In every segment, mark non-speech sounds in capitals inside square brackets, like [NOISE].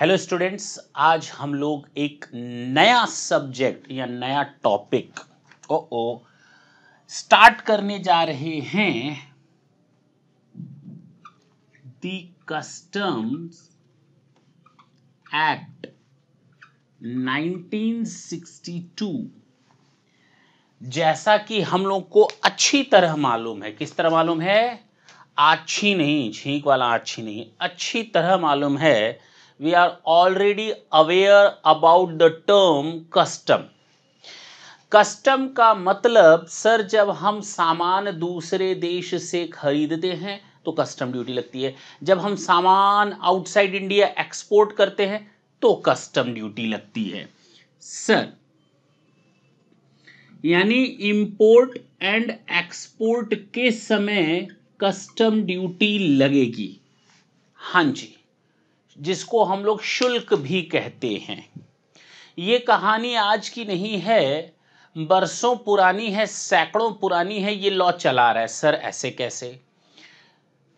Hello students आज हम लोग एक नया सब्जेक्ट या नया टॉपिक ओ ओ स्टार्ट करने जा रहे हैं दी कस्टम्स एक्ट 1962 जैसा कि हम लोग को अच्छी तरह मालूम है किस तरह मालूम है अच्छी नहीं छींक वाला अच्छी नहीं अच्छी तरह मालूम है we are already aware about the term custom custom का मतलब सर जब हम सामान दूसरे देश से खरीदते हैं तो कस्टम ड्यूटी लगती है जब हम सामान आउटसाइड इंडिया एक्सपोर्ट करते हैं तो कस्टम ड्यूटी लगती है सर यानी इंपोर्ट एंड एक्सपोर्ट के समय कस्टम ड्यूटी लगेगी हाँ जी जिसको हम लोग शुल्क भी कहते हैं ये कहानी आज की नहीं है बरसों पुरानी है सैकड़ों पुरानी है ये लॉ चला रहा है सर ऐसे कैसे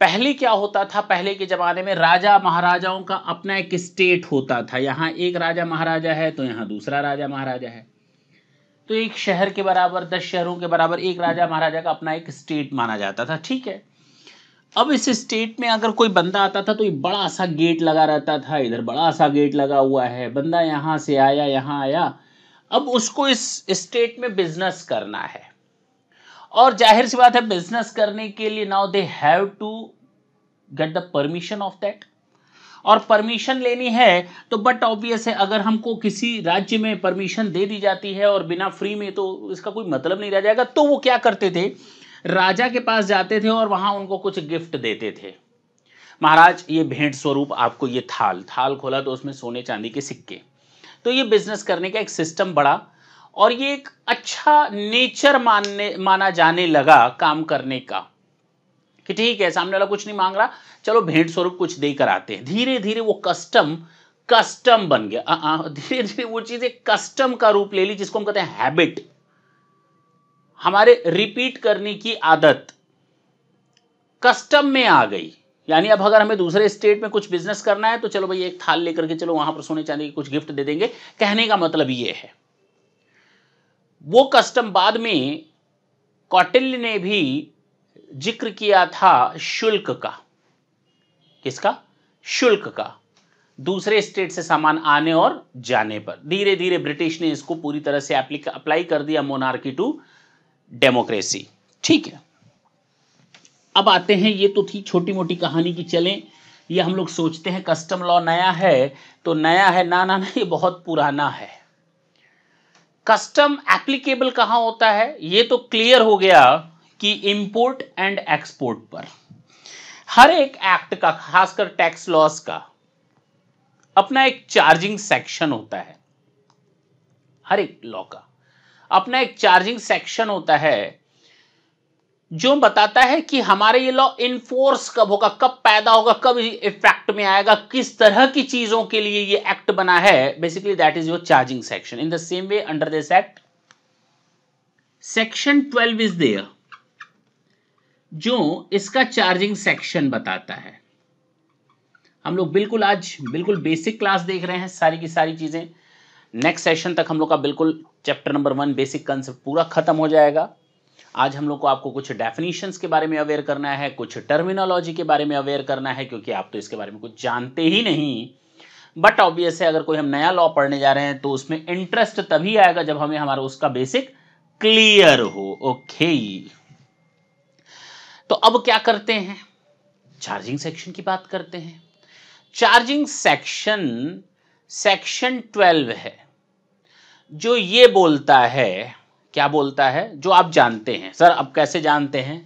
पहले क्या होता था पहले के ज़माने में राजा महाराजाओं का अपना एक स्टेट होता था यहाँ एक राजा महाराजा है तो यहाँ दूसरा राजा महाराजा है तो एक शहर के बराबर दस शहरों के बराबर एक राजा महाराजा का अपना एक स्टेट माना जाता था ठीक है अब इस स्टेट में अगर कोई बंदा आता था तो ये बड़ा सा गेट लगा रहता था इधर बड़ा सा गेट लगा हुआ है बंदा यहाँ से आया यहाँ आया अब उसको इस स्टेट में बिजनेस करना है और जाहिर सी बात है बिजनेस करने के लिए now they have to get the permission of that और परमिशन लेनी है तो बट ऑब्वियस है अगर हमको किसी राज्य में परमिशन दे दी जाती है और बिना फ्री में तो इसका कोई मतलब नहीं रह जाएगा तो वो क्या करते थे राजा के पास जाते थे और वहां उनको कुछ गिफ्ट देते थे महाराज ये भेंट स्वरूप आपको ये थाल थाल खोला तो उसमें सोने चांदी के सिक्के तो ये बिजनेस करने का एक सिस्टम बड़ा और ये एक अच्छा नेचर मानने माना जाने लगा काम करने का कि ठीक है सामने वाला कुछ नहीं मांग रहा चलो भेंट स्वरूप कुछ दे कर आते हैं धीरे धीरे वो कस्टम कस्टम बन गया धीरे धीरे वो चीज़ एक कस्टम का रूप ले ली जिसको हम कहते हैं हैबिट हमारे रिपीट करने की आदत कस्टम में आ गई यानी अब अगर हमें दूसरे स्टेट में कुछ बिजनेस करना है तो चलो भाई एक थाल लेकर के चलो वहां पर सोने चांदी की कुछ गिफ्ट दे देंगे कहने का मतलब ये है वो कस्टम बाद में कौटिल्य ने भी जिक्र किया था शुल्क का किसका शुल्क का दूसरे स्टेट से सामान आने और जाने पर धीरे धीरे ब्रिटिश ने इसको पूरी तरह से अप्लाई कर दिया मोनार्की टू डेमोक्रेसी ठीक है अब आते हैं ये तो थी छोटी मोटी कहानी की चलें ये हम लोग सोचते हैं कस्टम लॉ नया है तो नया है ना ना ना ये बहुत पुराना है कस्टम एप्लीकेबल कहाँ होता है ये तो क्लियर हो गया कि इंपोर्ट एंड एक्सपोर्ट पर हर एक एक्ट का खासकर टैक्स लॉस का अपना एक चार्जिंग सेक्शन होता है हर एक लॉ का अपना एक चार्जिंग सेक्शन होता है जो बताता है कि हमारे ये लॉ इन्फोर्स कब होगा कब पैदा होगा कब इफेक्ट में आएगा किस तरह की चीजों के लिए ये एक्ट बना है basically that is your charging section in the same way under this act section twelve is there जो इसका चार्जिंग सेक्शन बताता है हम लोग बिल्कुल आज बिल्कुल बेसिक क्लास देख रहे हैं सारी की सारी चीजें नेक्स्ट सेशन तक हम लोग का बिल्कुल chapter number one basic concept पूरा खत्म हो जाएगा आज हम लोग को आपको कुछ डेफिनेशंस के बारे में अवेयर करना है कुछ टर्मिनोलॉजी के बारे में अवेयर करना है क्योंकि आप तो इसके बारे में कुछ जानते ही नहीं बट ऑब्वियस है अगर कोई हम नया लॉ पढ़ने जा रहे हैं तो उसमें इंटरेस्ट तभी आएगा जब हमें हमारा उसका बेसिक क्लियर हो ओके तो अब क्या करते हैं चार्जिंग सेक्शन की बात करते हैं चार्जिंग सेक्शन सेक्शन ट्वेल्व है जो ये बोलता है क्या बोलता है जो आप जानते हैं सर आप कैसे जानते हैं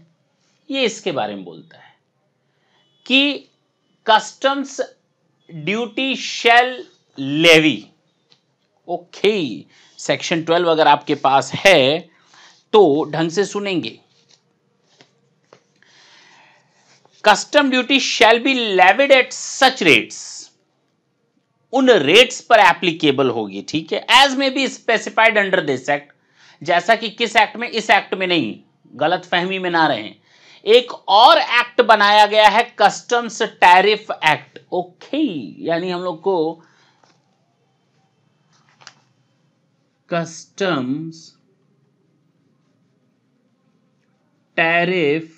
ये इसके बारे में बोलता है कि customs duty shall levy okay section twelve अगर आपके पास है तो ढंग से सुनेंगे custom duty shall be levied at such rates उन रेट्स पर एप्लीकेबल होगी ठीक है as may be specified under this act जैसा कि किस एक्ट में इस एक्ट में नहीं गलत फहमी में ना रहे एक और एक्ट बनाया गया है कस्टम्स टैरिफ एक्ट ओके यानी हम लोग को कस्टम्स टैरिफ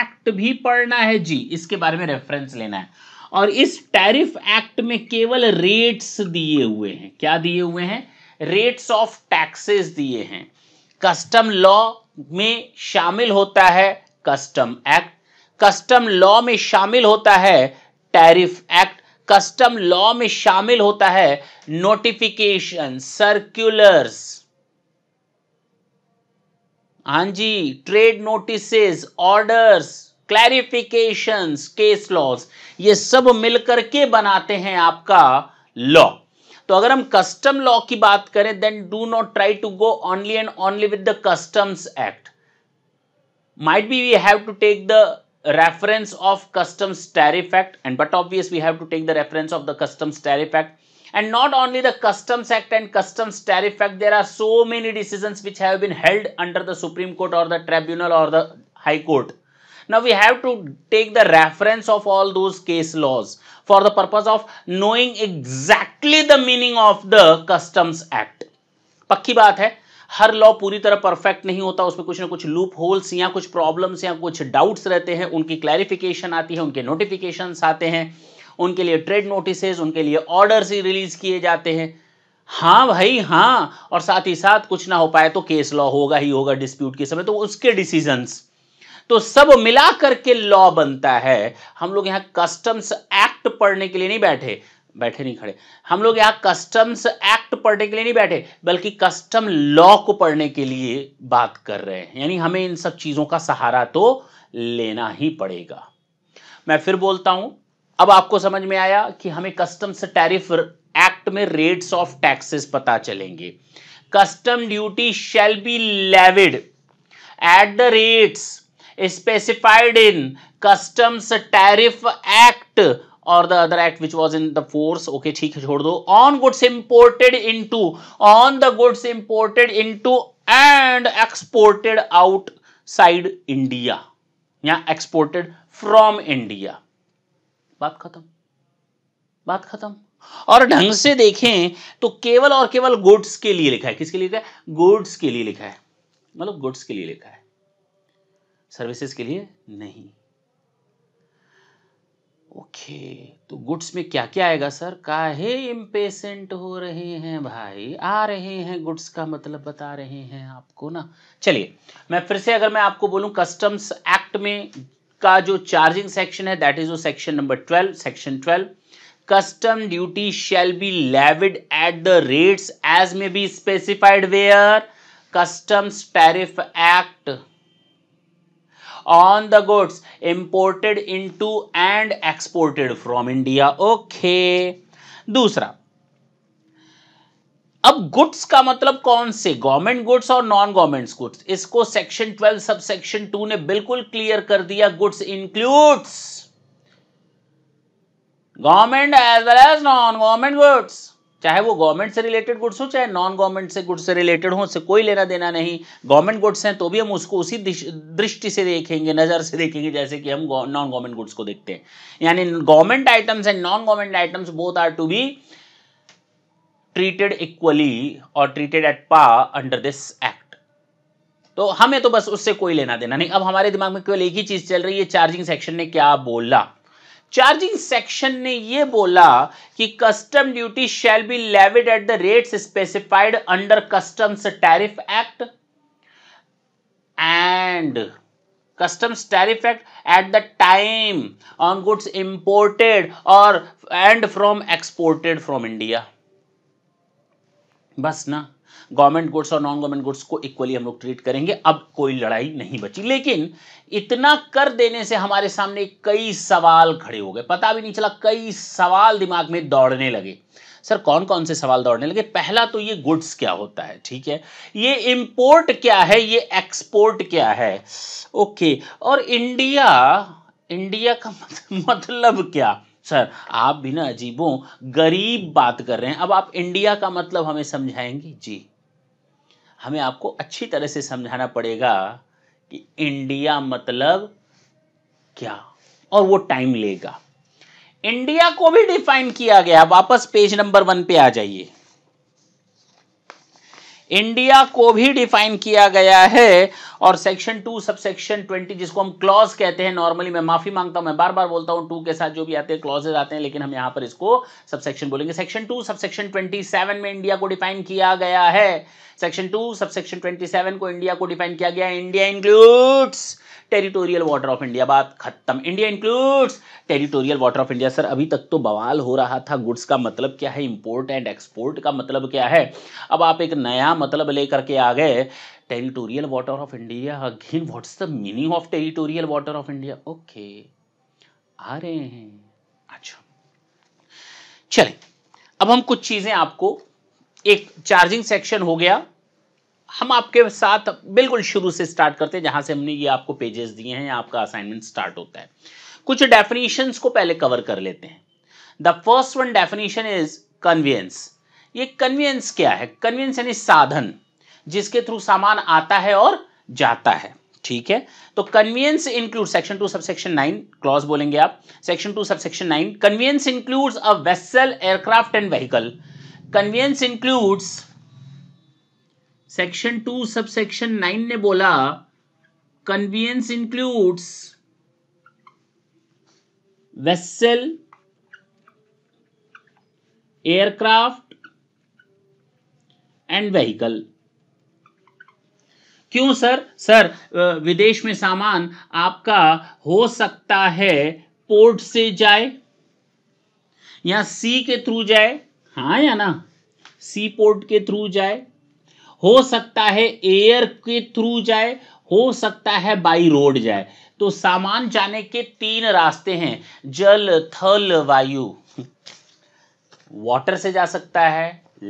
एक्ट भी पढ़ना है जी इसके बारे में रेफरेंस लेना है और इस टैरिफ एक्ट में केवल रेट्स दिए हुए हैं क्या दिए हुए हैं रेट्स ऑफ टैक्सेस दिए हैं कस्टम लॉ में शामिल होता है कस्टम एक्ट कस्टम लॉ में शामिल होता है टैरिफ एक्ट कस्टम लॉ में शामिल होता है नोटिफिकेशन सर्क्यूलर्स हां जी trade notices orders clarification case laws ये सब मिलकर के बनाते हैं आपका लॉ तो अगर हम कस्टम लॉ की बात करें then do not try to go only and only with the customs act might be we have to take the reference of customs tariff act and but obvious we have to take the reference of the customs tariff act and not only the customs act and customs tariff act there are so many decision which have been held under the supreme court और the tribunal और the high court Now we have to take the reference of all those case laws for the purpose of knowing exactly the meaning of the Customs Act. पक्की बात है हर law पूरी तरह perfect नहीं होता उसमें कुछ ना कुछ लूप होल्स या कुछ प्रॉब्लम्स या कुछ डाउट्स रहते हैं उनकी क्लैरिफिकेशन आती है उनके नोटिफिकेशन आते हैं उनके लिए ट्रेड नोटिसेज उनके लिए ऑर्डर्स ही रिलीज किए जाते हैं हाँ भाई हाँ और साथ ही साथ कुछ ना हो पाए तो केस लॉ होगा ही होगा डिस्प्यूट के समय तो उसके डिसीजंस तो सब मिला करके लॉ बनता है हम लोग यहां कस्टम्स एक्ट पढ़ने के लिए नहीं बैठे बैठे नहीं खड़े हम लोग यहां कस्टम्स एक्ट पढ़ने के लिए नहीं बैठे बल्कि कस्टम लॉ को पढ़ने के लिए बात कर रहे हैं यानी हमें इन सब चीजों का सहारा तो लेना ही पड़ेगा मैं फिर बोलता हूं अब आपको समझ में आया कि हमें कस्टम्स टैरिफ एक्ट में रेट्स ऑफ टैक्सेस पता चलेंगे custom duty shall be levied at the rates specified in customs tariff act और the other act which was in the force okay ठीक है छोड़ दो on goods imported into on the goods imported into and exported outside India या exported from India बात खत्म बात खत्म और ढंग से देखें तो केवल और केवल गुड्स के लिए लिखा है किसके लिए लिखा है गुड्स के लिए लिखा है मतलब गुड्स के लिए लिखा है सर्विसेज के लिए नहीं ओके तो गुड्स में क्या क्या आएगा सर काहे इम्पेशेंट हो रहे हैं भाई आ रहे हैं गुड्स का मतलब बता रहे हैं आपको ना चलिए मैं फिर से अगर मैं आपको बोलूं कस्टम्स एक्ट में का जो चार्जिंग सेक्शन है दैट इज वो section number twelve section twelve custom duty shall be levied at the rates as may be specified where customs tariff act the goods imported into and exported from India okay दूसरा अब goods का मतलब कौन से government goods और non government goods इसको section 12 sub section two ने बिल्कुल क्लियर कर दिया goods includes government as well as non government goods चाहे वो गवर्नमेंट से रिलेटेड गुड्स हो चाहे नॉन गवर्नमेंट से गुड्स से रिलेटेड हो उससे कोई लेना देना नहीं गवर्नमेंट गुड्स हैं तो भी हम उसको उसी दृष्टि से देखेंगे नज़र से देखेंगे जैसे कि हम नॉन गवर्नमेंट गुड्स को देखते हैं यानी government items and non government items both are to be treated equally और treated at par under this act तो हमें तो बस उससे कोई लेना देना नहीं अब हमारे दिमाग में केवल एक ही चीज चल रही है चार्जिंग सेक्शन ने क्या बोला चार्जिंग सेक्शन ने यह बोला कि custom duty shall be levied at the rate specified under customs tariff act and customs tariff act at the time on goods imported और and from exported from India बस ना गवर्नमेंट गुड्स और non government goods को equally हम लोग treat करेंगे अब कोई लड़ाई नहीं बची लेकिन इतना कर देने से हमारे सामने कई सवाल खड़े हो गए पता भी नहीं चला कई सवाल दिमाग में दौड़ने लगे सर कौन कौन से सवाल दौड़ने लगे पहला तो ये गुड्स क्या होता है ठीक है ये इंपोर्ट क्या है ये एक्सपोर्ट क्या है ओके और इंडिया इंडिया का मतलब-, [LAUGHS] मतलब क्या सर आप भी ना अजीबों गरीब बात कर रहे हैं अब आप इंडिया का मतलब हमें समझाएंगे जी हमें आपको अच्छी तरह से समझाना पड़ेगा कि इंडिया मतलब क्या और वो टाइम लेगा इंडिया को भी डिफाइन किया गया वापस पेज नंबर वन पे आ जाइए इंडिया को भी डिफाइन किया गया है और section two sub section twenty जिसको हम क्लॉज कहते हैं नॉर्मली मैं माफी मांगता हूं मैं बार बार बोलता हूं टू के साथ जो भी आते हैं क्लॉजेज आते हैं लेकिन हम यहां पर इसको सब सेक्शन बोलेंगे section two sub section twenty seven में इंडिया को डिफाइन किया गया है section two sub section twenty seven को इंडिया को डिफाइन किया गया है India includes territorial water of India बात खत्म India includes territorial water of India sir अभी तक तो बवाल हो रहा था गुड्स का मतलब क्या है इंपोर्ट एंड एक्सपोर्ट का मतलब क्या है अब आप एक नया मतलब लेकर के आ गए territorial water of India again what's the meaning of territorial water of India okay आ रहे हैं अच्छा चले अब हम कुछ चीजें आपको एक चार्जिंग सेक्शन हो गया हम आपके साथ बिल्कुल शुरू से स्टार्ट करते हैं जहां से हमने ये आपको पेजेस दिए हैं आपका असाइनमेंट स्टार्ट होता है कुछ डेफिनेशन को पहले कवर कर लेते हैं the first one definition is conveyance ये कन्वियंस क्या है कन्वियंस यानी साधन जिसके थ्रू सामान आता है और जाता है ठीक है तो convenience include section two subsection nine clause बोलेंगे आप section two subsection nine convenience includes a vessel aircraft and vehicle convenience includes section two subsection nine ने बोला convenience includes vessel aircraft and vehicle क्यों सर सर विदेश में सामान आपका हो सकता है पोर्ट से जाए या सी के थ्रू जाए हाँ या ना सी पोर्ट के थ्रू जाए हो सकता है एयर के थ्रू जाए हो सकता है बाई रोड जाए तो सामान जाने के तीन रास्ते हैं जल थल वायु वाटर से जा सकता है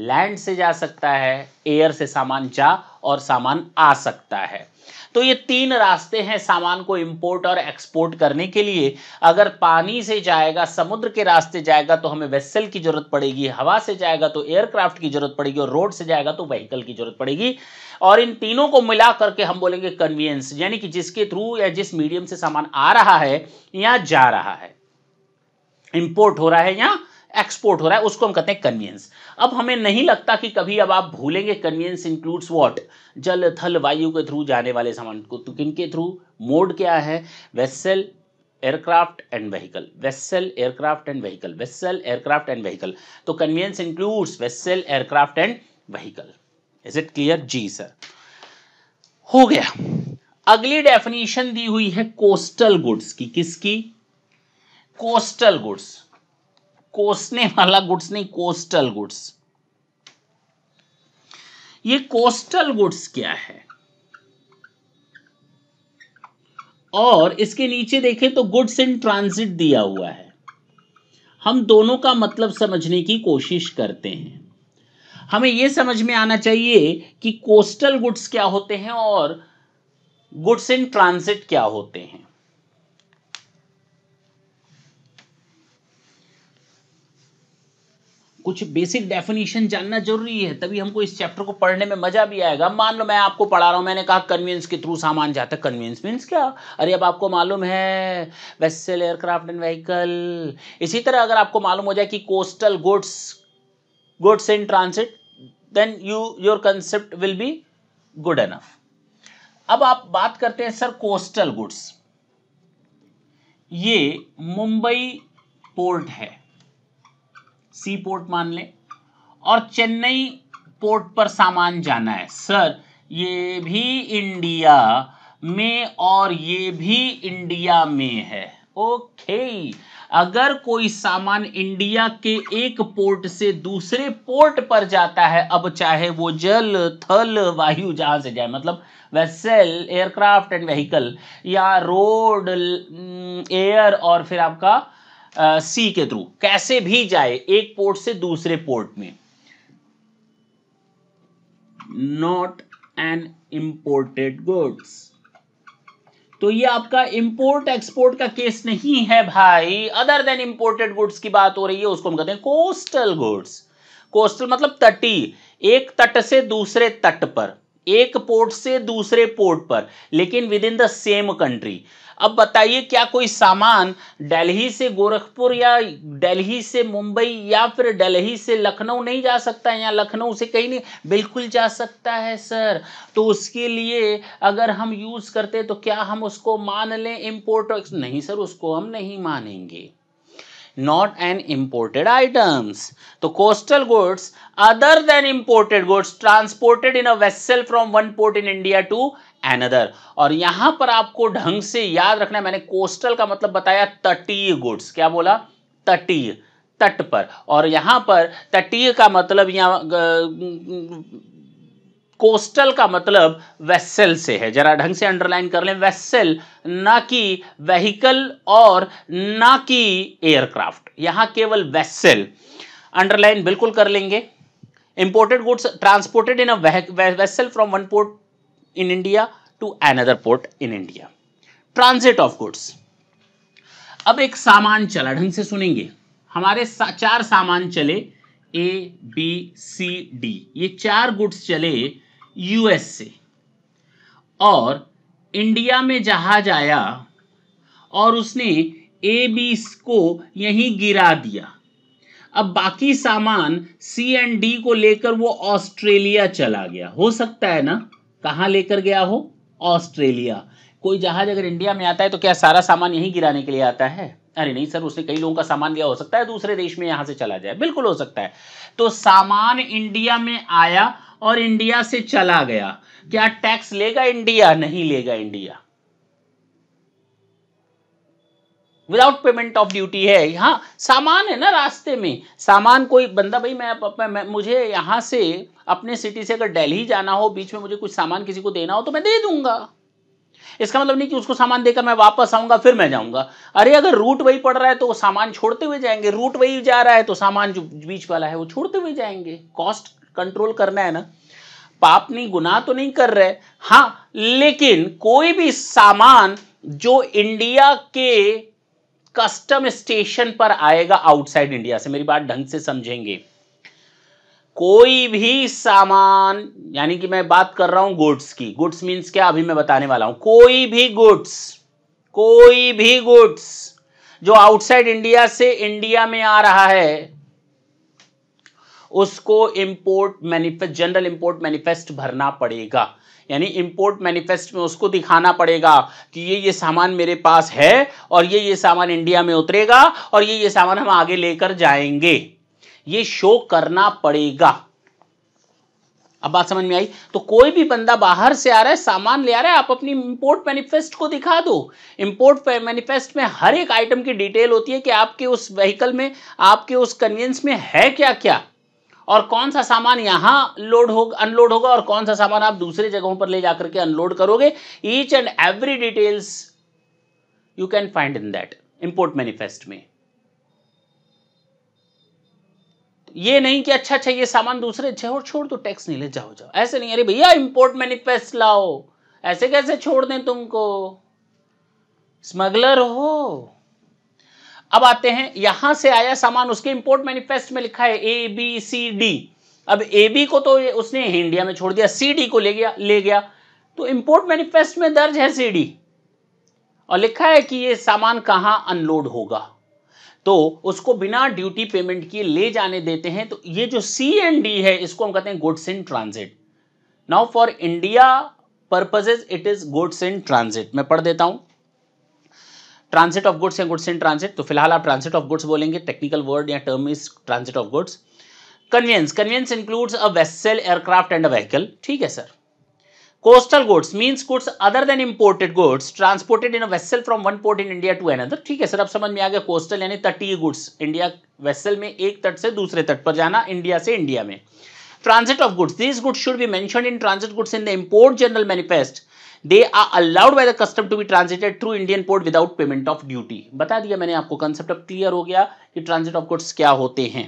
लैंड से जा सकता है एयर से सामान जा और सामान आ सकता है तो ये तीन रास्ते हैं सामान को इंपोर्ट और एक्सपोर्ट करने के लिए अगर पानी से जाएगा समुद्र के रास्ते जाएगा तो हमें वेसल की जरूरत पड़ेगी हवा से जाएगा तो एयरक्राफ्ट की जरूरत पड़ेगी और रोड से जाएगा तो व्हीकल की जरूरत पड़ेगी और इन तीनों को मिला करके हम बोलेंगे कन्वीनियंस यानी कि जिसके थ्रू या जिस मीडियम से सामान आ रहा है या जा रहा है इंपोर्ट हो रहा है या एक्सपोर्ट हो रहा है उसको हम कहते हैं कन्वीनियंस अब हमें नहीं लगता कि कभी अब आप भूलेंगे कन्वीनियंस इंक्लूड्स वॉट जल थल वायु के थ्रू जाने वाले सामान को तो किन के थ्रू मोड क्या है vessel aircraft and vehicle vessel aircraft and vehicle vessel aircraft and vehicle तो convenience includes vessel aircraft and vehicle is it clear जी सर हो गया अगली डेफिनेशन दी हुई है कोस्टल गुड्स की किसकी कोस्टल गुड्स कोसने वाला गुड्स नहीं कोस्टल गुड्स ये कोस्टल गुड्स क्या है और इसके नीचे देखें तो गुड्स इन ट्रांजिट दिया हुआ है हम दोनों का मतलब समझने की कोशिश करते हैं हमें यह समझ में आना चाहिए कि कोस्टल गुड्स क्या होते हैं और गुड्स इन ट्रांजिट क्या होते हैं कुछ बेसिक डेफिनेशन जानना जरूरी है तभी हमको इस चैप्टर को पढ़ने में मजा भी आएगा मान लो मैं आपको पढ़ा रहा हूँ मैंने कहा कन्वेंस के थ्रू सामान जाता है कन्वेंस मीन्स क्या अरे अब आपको मालूम है वेसल एयरक्राफ्ट एंड व्हीकल इसी तरह अगर आपको मालूम हो जाए कि coastal goods goods in transit then you your concept will be good enough अब आप बात करते हैं सर कोस्टल गुड्स ये मुंबई पोर्ट है सी पोर्ट मान लें और चेन्नई पोर्ट पर सामान जाना है सर ये भी इंडिया में और ये भी इंडिया में है ओके अगर कोई सामान इंडिया के एक पोर्ट से दूसरे पोर्ट पर जाता है अब चाहे वो जल थल वायु जहां से जाए मतलब वेसल एयरक्राफ्ट एंड व्हीकल या रोड एयर mm, और फिर आपका सी के थ्रू कैसे भी जाए एक पोर्ट से दूसरे पोर्ट में नॉट एन इंपोर्टेड गुड्स तो ये आपका इंपोर्ट एक्सपोर्ट का केस नहीं है भाई अदर देन इंपोर्टेड गुड्स की बात हो रही है उसको हम कहते हैं कोस्टल गुड्स कोस्टल मतलब तटी एक तट से दूसरे तट पर एक पोर्ट से दूसरे पोर्ट पर लेकिन within the same country अब बताइए क्या कोई सामान दिल्ली से गोरखपुर या दिल्ली से मुंबई या फिर दिल्ली से लखनऊ नहीं जा सकता है या लखनऊ से कहीं नहीं बिल्कुल जा सकता है सर तो उसके लिए अगर हम यूज़ करते तो क्या हम उसको मान लें इम्पोर्ट नहीं सर उसको हम नहीं मानेंगे not an imported items तो coastal goods other than imported goods transported in a vessel from one port in india to another और यहां पर आपको ढंग से याद रखना मैंने कोस्टल का मतलब बताया तटीय गुड्स क्या बोला तटीय तट पर और यहां पर तटीय का मतलब यहां कोस्टल का मतलब वेसल से है जरा ढंग से अंडरलाइन कर लें वेसल ना कि वेहीकल और ना कि एयरक्राफ्ट यहां केवल वेसल अंडरलाइन बिल्कुल कर लेंगे imported goods transported in a vessel from one port in India to another port in India. Transit of goods. अब एक सामान चला ढंग से सुनेंगे हमारे सा, चार सामान चले ए बी सी डी ये चार गुड्स चले यूएस से और इंडिया में जहाज आया और उसने ए बी को यहीं गिरा दिया अब बाकी सामान सी एंड डी को लेकर वो ऑस्ट्रेलिया चला गया हो सकता है ना कहाँ लेकर गया हो ऑस्ट्रेलिया कोई जहाज अगर इंडिया में आता है तो क्या सारा सामान यहीं गिराने के लिए आता है अरे नहीं सर उसने कई लोगों का सामान लिया हो सकता है दूसरे देश में यहां से चला जाए बिल्कुल हो सकता है तो सामान इंडिया में आया और इंडिया से चला गया क्या टैक्स लेगा इंडिया नहीं लेगा India without payment of duty है यहाँ सामान है ना रास्ते में सामान कोई बंदा भाई मैं, मैं, मैं मुझे यहाँ से अपने सिटी से अगर दिल्ली जाना हो बीच में मुझे कुछ सामान किसी को देना हो तो मैं दे दूंगा इसका मतलब नहीं कि उसको सामान देकर मैं वापस आऊंगा फिर मैं जाऊंगा अरे अगर रूट वही पड़ रहा है तो वो सामान छोड़ते हुए जाएंगे रूट वही जा रहा है तो सामान जो बीच वाला है वो छोड़ते हुए जाएंगे कॉस्ट कंट्रोल करना है ना पाप नहीं गुनाह तो नहीं कर रहे हाँ लेकिन कोई भी सामान जो इंडिया के कस्टम स्टेशन पर आएगा आउटसाइड इंडिया से मेरी बात ढंग से समझेंगे कोई भी सामान यानी कि मैं बात कर रहा हूं गुड्स की गुड्स मींस क्या अभी मैं बताने वाला हूं कोई भी गुड्स कोई भी गुड्स जो आउटसाइड इंडिया से इंडिया में आ रहा है उसको import manifest general import manifest भरना पड़ेगा यानी इंपोर्ट मैनिफेस्ट में उसको दिखाना पड़ेगा कि ये ये सामान मेरे पास है और ये ये सामान इंडिया में उतरेगा और ये ये सामान हम आगे लेकर जाएंगे ये शो करना पड़ेगा अब बात समझ में आई तो कोई भी बंदा बाहर से आ रहा है सामान ले आ रहा है आप अपनी इंपोर्ट मैनिफेस्ट को दिखा दो इंपोर्ट मैनिफेस्ट में हर एक आइटम की डिटेल होती है कि आपके उस व्हीकल में आपके उस कन्वीनियंस में है क्या क्या और कौन सा सामान यहाँ लोड होगा अनलोड होगा और कौन सा सामान आप दूसरे जगहों पर ले जाकर के अनलोड करोगे each and every details you can find in that import manifest में ये नहीं कि अच्छा अच्छा ये सामान दूसरे अच्छे और छोड़ दो तो टैक्स नहीं ले जाओ जाओ ऐसे नहीं अरे भैया इंपोर्ट मैनिफेस्ट लाओ ऐसे कैसे छोड़ दें तुमको स्मगलर हो अब आते हैं यहां से आया सामान उसके इंपोर्ट मैनिफेस्ट में लिखा है ए बी सी डी अब ए बी को तो उसने इंडिया में छोड़ दिया सी डी को ले गया ले गया तो इंपोर्ट मैनिफेस्ट में दर्ज है सी डी और लिखा है कि ये सामान कहां अनलोड होगा तो उसको बिना ड्यूटी पेमेंट किए ले जाने देते हैं तो ये जो सी एन डी है इसको हम कहते हैं goods in transit now for India purposes it is goods in transit मैं पढ़ देता हूं ट्रांसिट ऑफ गुड्स या गुड्स इन ट्रांसिट तो फिलहाल आप ट्रांसिट ऑफ गुड्स बोलेंगे टेक्निकल वर्ड या term is transit of goods conveyance conveyance includes a vessel aircraft and a vehicle ठीक है sir coastal goods means goods other than imported goods transported in a vessel from one port in India to another ठीक है sir अब समझ में आ गया coastal यानी तटीय गुड्स इंडिया वेसल में एक तट से दूसरे तट पर जाना इंडिया से इंडिया में transit of goods these goods should be mention in transit goods in the import general manifest they are allowed by the custom to be transited through Indian port without payment of duty बता दिया मैंने आपको concept अब clear हो गया कि transit of goods क्या होते हैं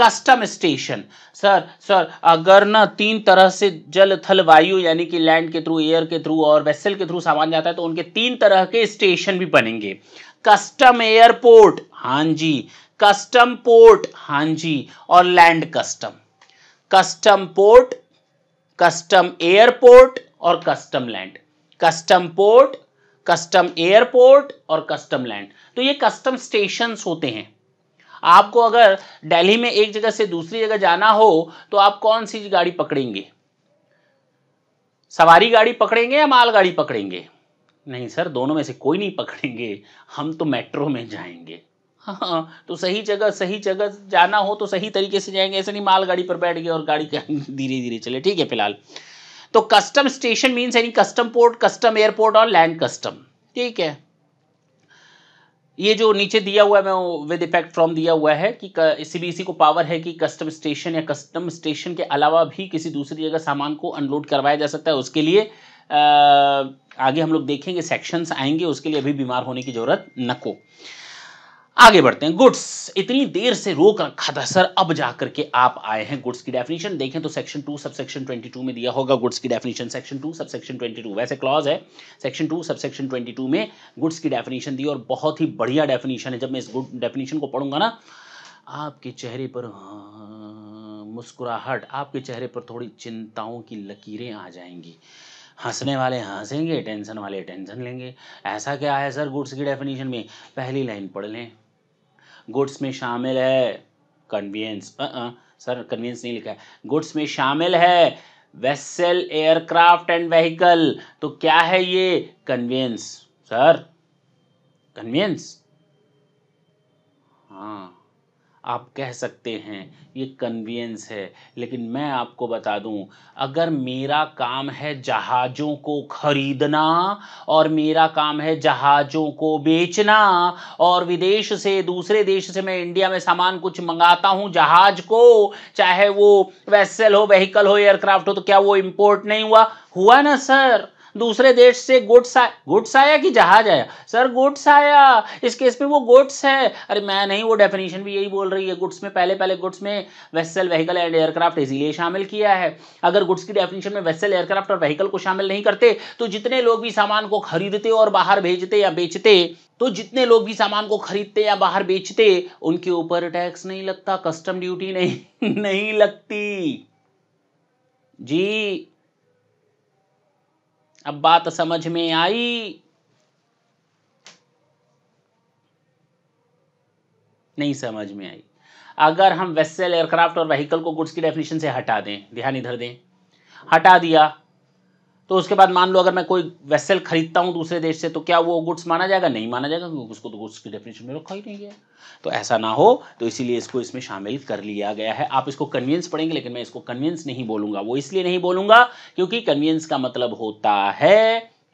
कस्टम स्टेशन सर सर अगर ना तीन तरह से जल थल वायु यानी कि लैंड के थ्रू एयर के थ्रू और वेसल के थ्रू सामान जाता है तो उनके तीन तरह के स्टेशन भी बनेंगे कस्टम एयरपोर्ट हाँ जी कस्टम पोर्ट हाँ जी और land custom custom port custom airport और custom land custom port custom airport और कस्टम लैंड तो ये कस्टम स्टेशन होते हैं आपको अगर दिल्ली में एक जगह से दूसरी जगह जाना हो तो आप कौन सी गाड़ी पकड़ेंगे सवारी गाड़ी पकड़ेंगे या माल गाड़ी पकड़ेंगे नहीं सर दोनों में से कोई नहीं पकड़ेंगे हम तो मेट्रो में जाएंगे हाँ तो सही जगह सही जगह जाना हो तो सही तरीके से जाएंगे ऐसे नहीं माल गाड़ी पर बैठ गए और गाड़ी धीरे धीरे चले ठीक है फिलहाल तो कस्टम स्टेशन मीन्स यानी कस्टम पोर्ट कस्टम एयरपोर्ट और लैंड कस्टम ठीक है ये जो नीचे दिया हुआ है मैं विद इफेक्ट फ्रॉम दिया हुआ है कि सीबीएसई को पावर है कि कस्टम स्टेशन या कस्टम स्टेशन के अलावा भी किसी दूसरी जगह सामान को अनलोड करवाया जा सकता है उसके लिए आ, आगे हम लोग देखेंगे सेक्शंस आएंगे उसके लिए अभी बीमार होने की जरूरत नको आगे बढ़ते हैं गुड्स इतनी देर से रोक रखा था सर अब जाकर के आप आए हैं गुड्स की डेफिनेशन देखें तो section two sub section twenty two में दिया होगा गुड्स की definition section two sub section twenty two वैसे क्लॉज है section two sub section twenty two में गुड्स की डेफिनेशन दी और बहुत ही बढ़िया डेफिनेशन है जब मैं इस गुड डेफिनेशन को पढ़ूंगा ना आपके चेहरे पर हाँ, मुस्कुराहट आपके चेहरे पर थोड़ी चिंताओं की लकीरें आ जाएंगी हंसने वाले हंसेंगे टेंशन वाले टेंशन लेंगे ऐसा क्या है सर गुड्स की डेफिनेशन में पहली लाइन पढ़ लें गुड्स में शामिल है कन्वीनस सर कन्वीनस नहीं लिखा है गुड्स में शामिल है वेसल एयरक्राफ्ट एंड व्हीकल तो क्या है ये कन्वीनस सर कन्वीनस हाँ आप कह सकते हैं ये कन्वीनियंस है लेकिन मैं आपको बता दूं अगर मेरा काम है जहाज़ों को ख़रीदना और मेरा काम है जहाज़ों को बेचना और विदेश से दूसरे देश से मैं इंडिया में सामान कुछ मंगाता हूं जहाज को चाहे वो वेसल हो व्हीकल हो एयरक्राफ्ट हो तो क्या वो इम्पोर्ट नहीं हुआ हुआ ना सर दूसरे देश से गुड्स आया गुड्स आया कि जहाज आया सर गुड्स आया इस केस में वो गुड्स है अरे मैं नहीं वो डेफिनेशन भी यही बोल रही है गुड्स में पहले पहले गुड्स में वेसल व्हीकल एंड एयरक्राफ्ट इसीलिए शामिल किया है अगर गुड्स की डेफिनेशन में वेसल एयरक्राफ्ट और व्हीकल को शामिल नहीं करते तो जितने लोग भी सामान को खरीदते और बाहर भेजते या बेचते तो जितने लोग भी सामान को खरीदते या बाहर बेचते उनके ऊपर टैक्स नहीं लगता कस्टम ड्यूटी नहीं [LAUGHS] नहीं लगती जी अब बात समझ में आई नहीं समझ में आई अगर हम वेसल एयरक्राफ्ट और व्हीकल को गुड्स की डेफिनेशन से हटा दें ध्यान इधर दें हटा दिया तो उसके बाद मान लो अगर मैं कोई वेसल खरीदता हूं दूसरे देश से तो क्या वो गुड्स माना जाएगा नहीं माना जाएगा क्योंकि उसको तो गुड्स की डेफिनेशन में रखा ही नहीं गया तो ऐसा ना हो तो इसीलिए इसको इसमें शामिल कर लिया गया है आप इसको कन्वियंस पढ़ेंगे लेकिन मैं इसको कन्वियंस नहीं बोलूंगा वो इसलिए नहीं बोलूंगा क्योंकि कन्वियंस का मतलब होता है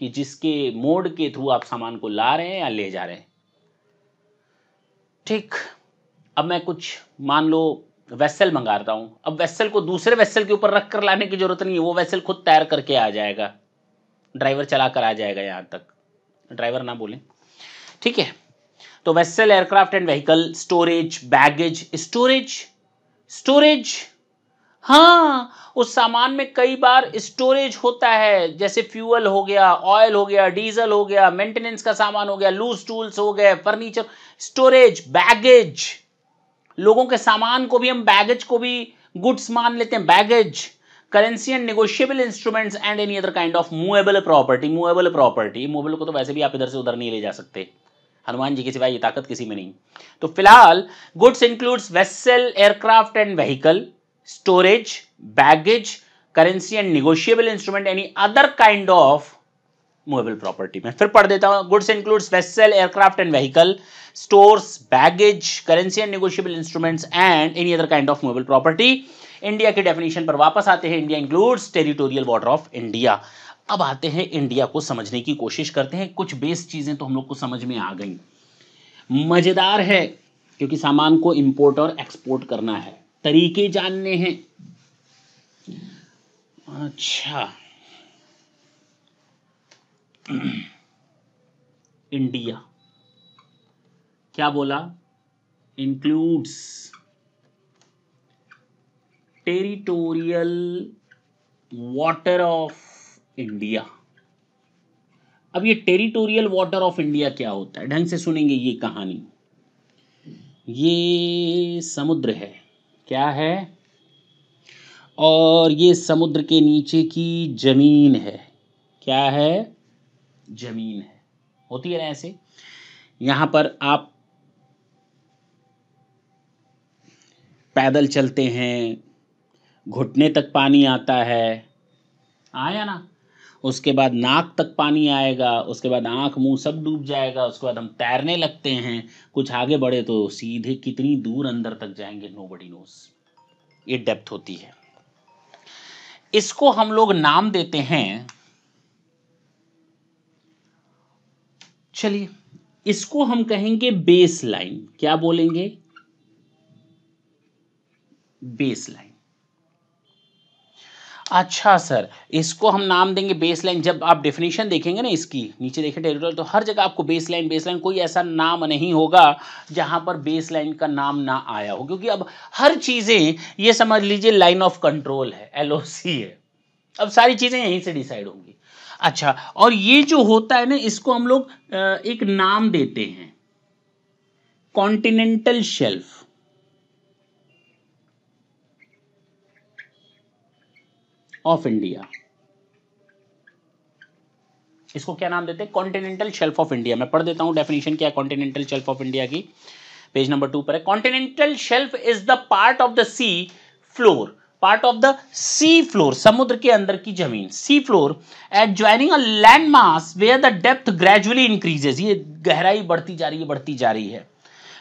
कि जिसके मोड के थ्रू आप सामान को ला रहे हैं या ले जा रहे हैं ठीक अब मैं कुछ मान लो वेसल मंगा रहा हूं अब वेसल को दूसरे वेसल के ऊपर रख कर लाने की जरूरत नहीं है वो वेसल खुद तैर करके आ जाएगा ड्राइवर चला कर आ जाएगा यहां तक ड्राइवर ना बोले ठीक है तो vessel aircraft and vehicle storage baggage storage storage हाँ उस सामान में कई बार स्टोरेज होता है जैसे फ्यूल हो गया ऑयल हो गया डीजल हो गया मेंटेनेंस का सामान हो गया लूज टूल्स हो गए फर्नीचर स्टोरेज बैगेज लोगों के सामान को भी हम बैगेज को भी गुड्स मान लेते हैं baggage currency and negotiable instruments and any other kind of movable property movable property movable को तो वैसे भी आप इधर से उधर नहीं ले जा सकते हनुमान जी के सिवाय ये ताकत किसी में नहीं तो फिलहाल goods includes vessel aircraft and vehicle storage baggage currency and negotiable instrument any other kind of movable property में फिर पढ़ देता हूँ goods includes vessel aircraft and vehicle stores baggage currency and negotiable instruments and any other kind of movable property India के definition पर वापस आते हैं India includes territorial water of India अब आते हैं इंडिया को समझने की कोशिश करते हैं कुछ बेस चीज़ें तो हम लोग को समझ में आ गई मज़ेदार है क्योंकि सामान को इंपोर्ट और एक्सपोर्ट करना है तरीके जानने हैं अच्छा इंडिया [CLEARS THROAT] क्या बोला includes territorial water of India अब ये टेरिटोरियल वाटर ऑफ इंडिया क्या होता है ढंग से सुनेंगे ये कहानी ये समुद्र है क्या है और ये समुद्र के नीचे की जमीन है क्या है ज़मीन है होती है ना ऐसे यहां पर आप पैदल चलते हैं घुटने तक पानी आता है आया ना उसके बाद नाक तक पानी आएगा उसके बाद आँख मुंह सब डूब जाएगा उसके बाद हम तैरने लगते हैं कुछ आगे बढ़े तो सीधे कितनी दूर अंदर तक जाएंगे नो बडी नोस ये डेप्थ होती है इसको हम लोग नाम देते हैं चलिए इसको हम कहेंगे बेस लाइन क्या बोलेंगे बेस लाइन अच्छा सर इसको हम नाम देंगे बेस लाइन जब आप डेफिनेशन देखेंगे ना इसकी नीचे देखें टेरिटोरियल तो हर जगह आपको बेस लाइन बेस लाइन कोई ऐसा नाम नहीं होगा जहां पर बेस लाइन का नाम ना आया हो क्योंकि अब हर चीज़ें ये समझ लीजिए लाइन ऑफ कंट्रोल है एल है अब सारी चीज़ें यहीं से डिसाइड होंगी अच्छा और ये जो होता है ना इसको हम लोग एक नाम देते हैं कॉन्टिनेंटल शेल्फ ऑफ इंडिया इसको क्या नाम देते हैं कॉन्टिनेंटल शेल्फ ऑफ इंडिया मैं पढ़ देता हूं डेफिनेशन क्या है कॉन्टिनेंटल शेल्फ ऑफ इंडिया की पेज नंबर टू पर है continental shelf is the part of the sea floor part of the sea floor समुद्र के अंदर की जमीन sea floor at joining a land mass where the depth gradually increases ये गहराई बढ़ती जा रही है बढ़ती जा रही है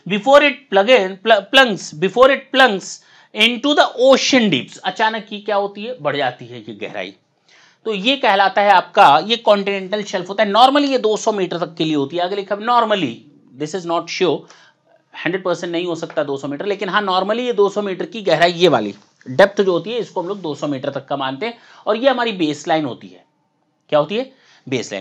before it plug plunges before it plunges into the ocean deeps अचानक ही क्या होती है बढ़ जाती है ये गहराई तो ये कहलाता है आपका ये कॉन्टिनेंटल शेल्फ होता है नॉर्मली ये 200 मीटर तक के लिए होती है अगले लिखा normally this is not sure 100 percent नहीं हो सकता 200 मीटर लेकिन हाँ नॉर्मली ये 200 मीटर की गहराई ये वाली डेप्थ जो होती है इसको हम लोग 200 मीटर तक का मानते हैं और ये हमारी बेस होती है क्या होती है बेस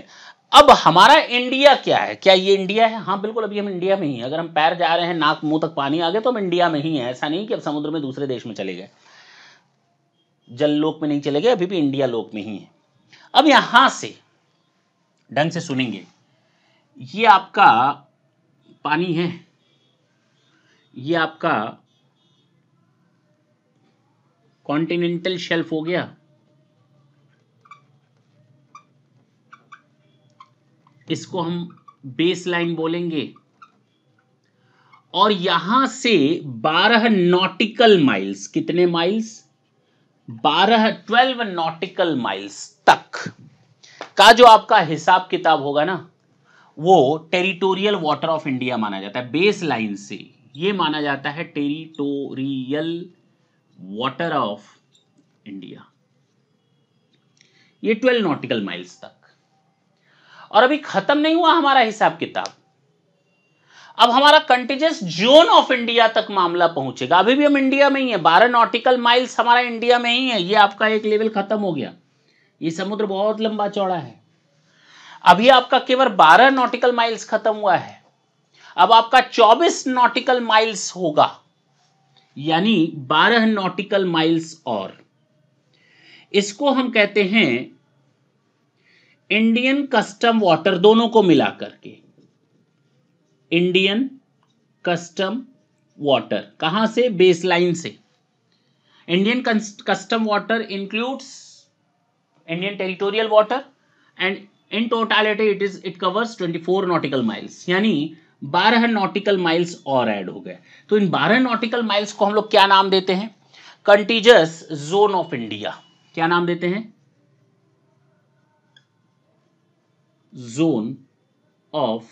अब हमारा इंडिया क्या है क्या ये इंडिया है हाँ बिल्कुल अभी हम इंडिया में ही हैं अगर हम पैर जा रहे हैं नाक मुंह तक पानी आ गए तो हम इंडिया में ही हैं ऐसा नहीं कि अब समुद्र में दूसरे देश में चले गए जल लोक में नहीं चले गए अभी भी इंडिया लोक में ही है अब यहां से ढंग से सुनेंगे ये आपका पानी है ये आपका कॉन्टिनेंटल शेल्फ हो गया इसको हम बेस लाइन बोलेंगे और यहां से 12 नॉटिकल माइल्स कितने माइल्स 12 12 नॉटिकल माइल्स तक का जो आपका हिसाब किताब होगा ना वो टेरिटोरियल वाटर ऑफ इंडिया माना जाता है बेस लाइन से ये माना जाता है टेरिटोरियल वाटर ऑफ इंडिया ये ट्वेल्व नॉटिकल माइल्स तक और अभी खत्म नहीं हुआ हमारा हिसाब किताब अब हमारा कंटिजेंस जोन ऑफ इंडिया तक मामला पहुंचेगा अभी भी हम इंडिया में ही है बारह नॉटिकल माइल्स हमारा इंडिया में ही है ये आपका एक लेवल खत्म हो गया ये समुद्र बहुत लंबा चौड़ा है अभी आपका केवल बारह नॉटिकल माइल्स खत्म हुआ है अब आपका चौबीस नॉटिकल माइल्स होगा यानी 12 नॉटिकल माइल्स और इसको हम कहते हैं इंडियन कस्टम वाटर दोनों को मिलाकर के इंडियन कस्टम वाटर कहां से बेसलाइन से Indian custom water includes Indian territorial water and in totality it is it covers 24 nautical miles यानी बारह नॉटिकल माइल्स और ऐड हो गए तो इन बारह नॉटिकल माइल्स को हम लोग क्या नाम देते हैं कंटीजस जोन ऑफ इंडिया क्या नाम देते हैं जोन ऑफ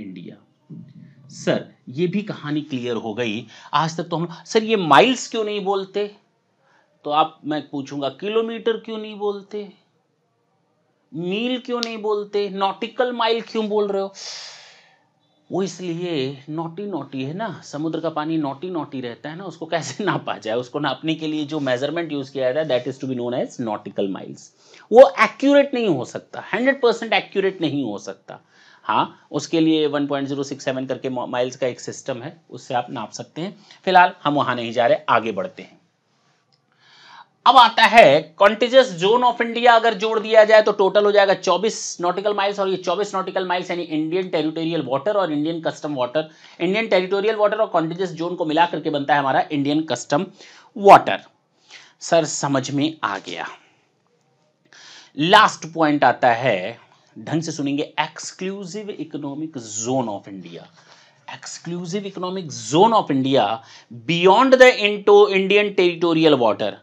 इंडिया सर ये भी कहानी क्लियर हो गई आज तक तो हम सर ये माइल्स क्यों नहीं बोलते तो आप मैं पूछूंगा किलोमीटर क्यों नहीं बोलते मील क्यों नहीं बोलते नॉटिकल माइल क्यों बोल रहे हो वो इसलिए नोटी नोटी है ना समुद्र का पानी नोटी नोटी रहता है ना उसको कैसे [LAUGHS] नापा जाए उसको नापने के लिए जो मेजरमेंट यूज किया जाता है that is to be known as nautical miles वो एक्यूरेट नहीं हो सकता हंड्रेड परसेंट एक्यूरेट नहीं हो सकता हाँ उसके लिए 1.067 करके माइल्स का एक सिस्टम है उससे आप नाप सकते हैं फिलहाल हम वहाँ नहीं जा रहे आगे बढ़ते हैं अब आता है कॉन्टिजस जोन ऑफ इंडिया अगर जोड़ दिया जाए तो टोटल हो जाएगा 24 नॉटिकल माइल्स और ये 24 नॉटिकल माइल्स यानी इंडियन टेरिटोरियल वाटर और Indian custom water Indian territorial water और कॉन्टिजस जोन को मिला करके बनता है हमारा इंडियन कस्टम वाटर सर समझ में आ गया लास्ट पॉइंट आता है ढंग से सुनेंगे exclusive economic zone of India exclusive economic zone of India beyond the into Indian territorial water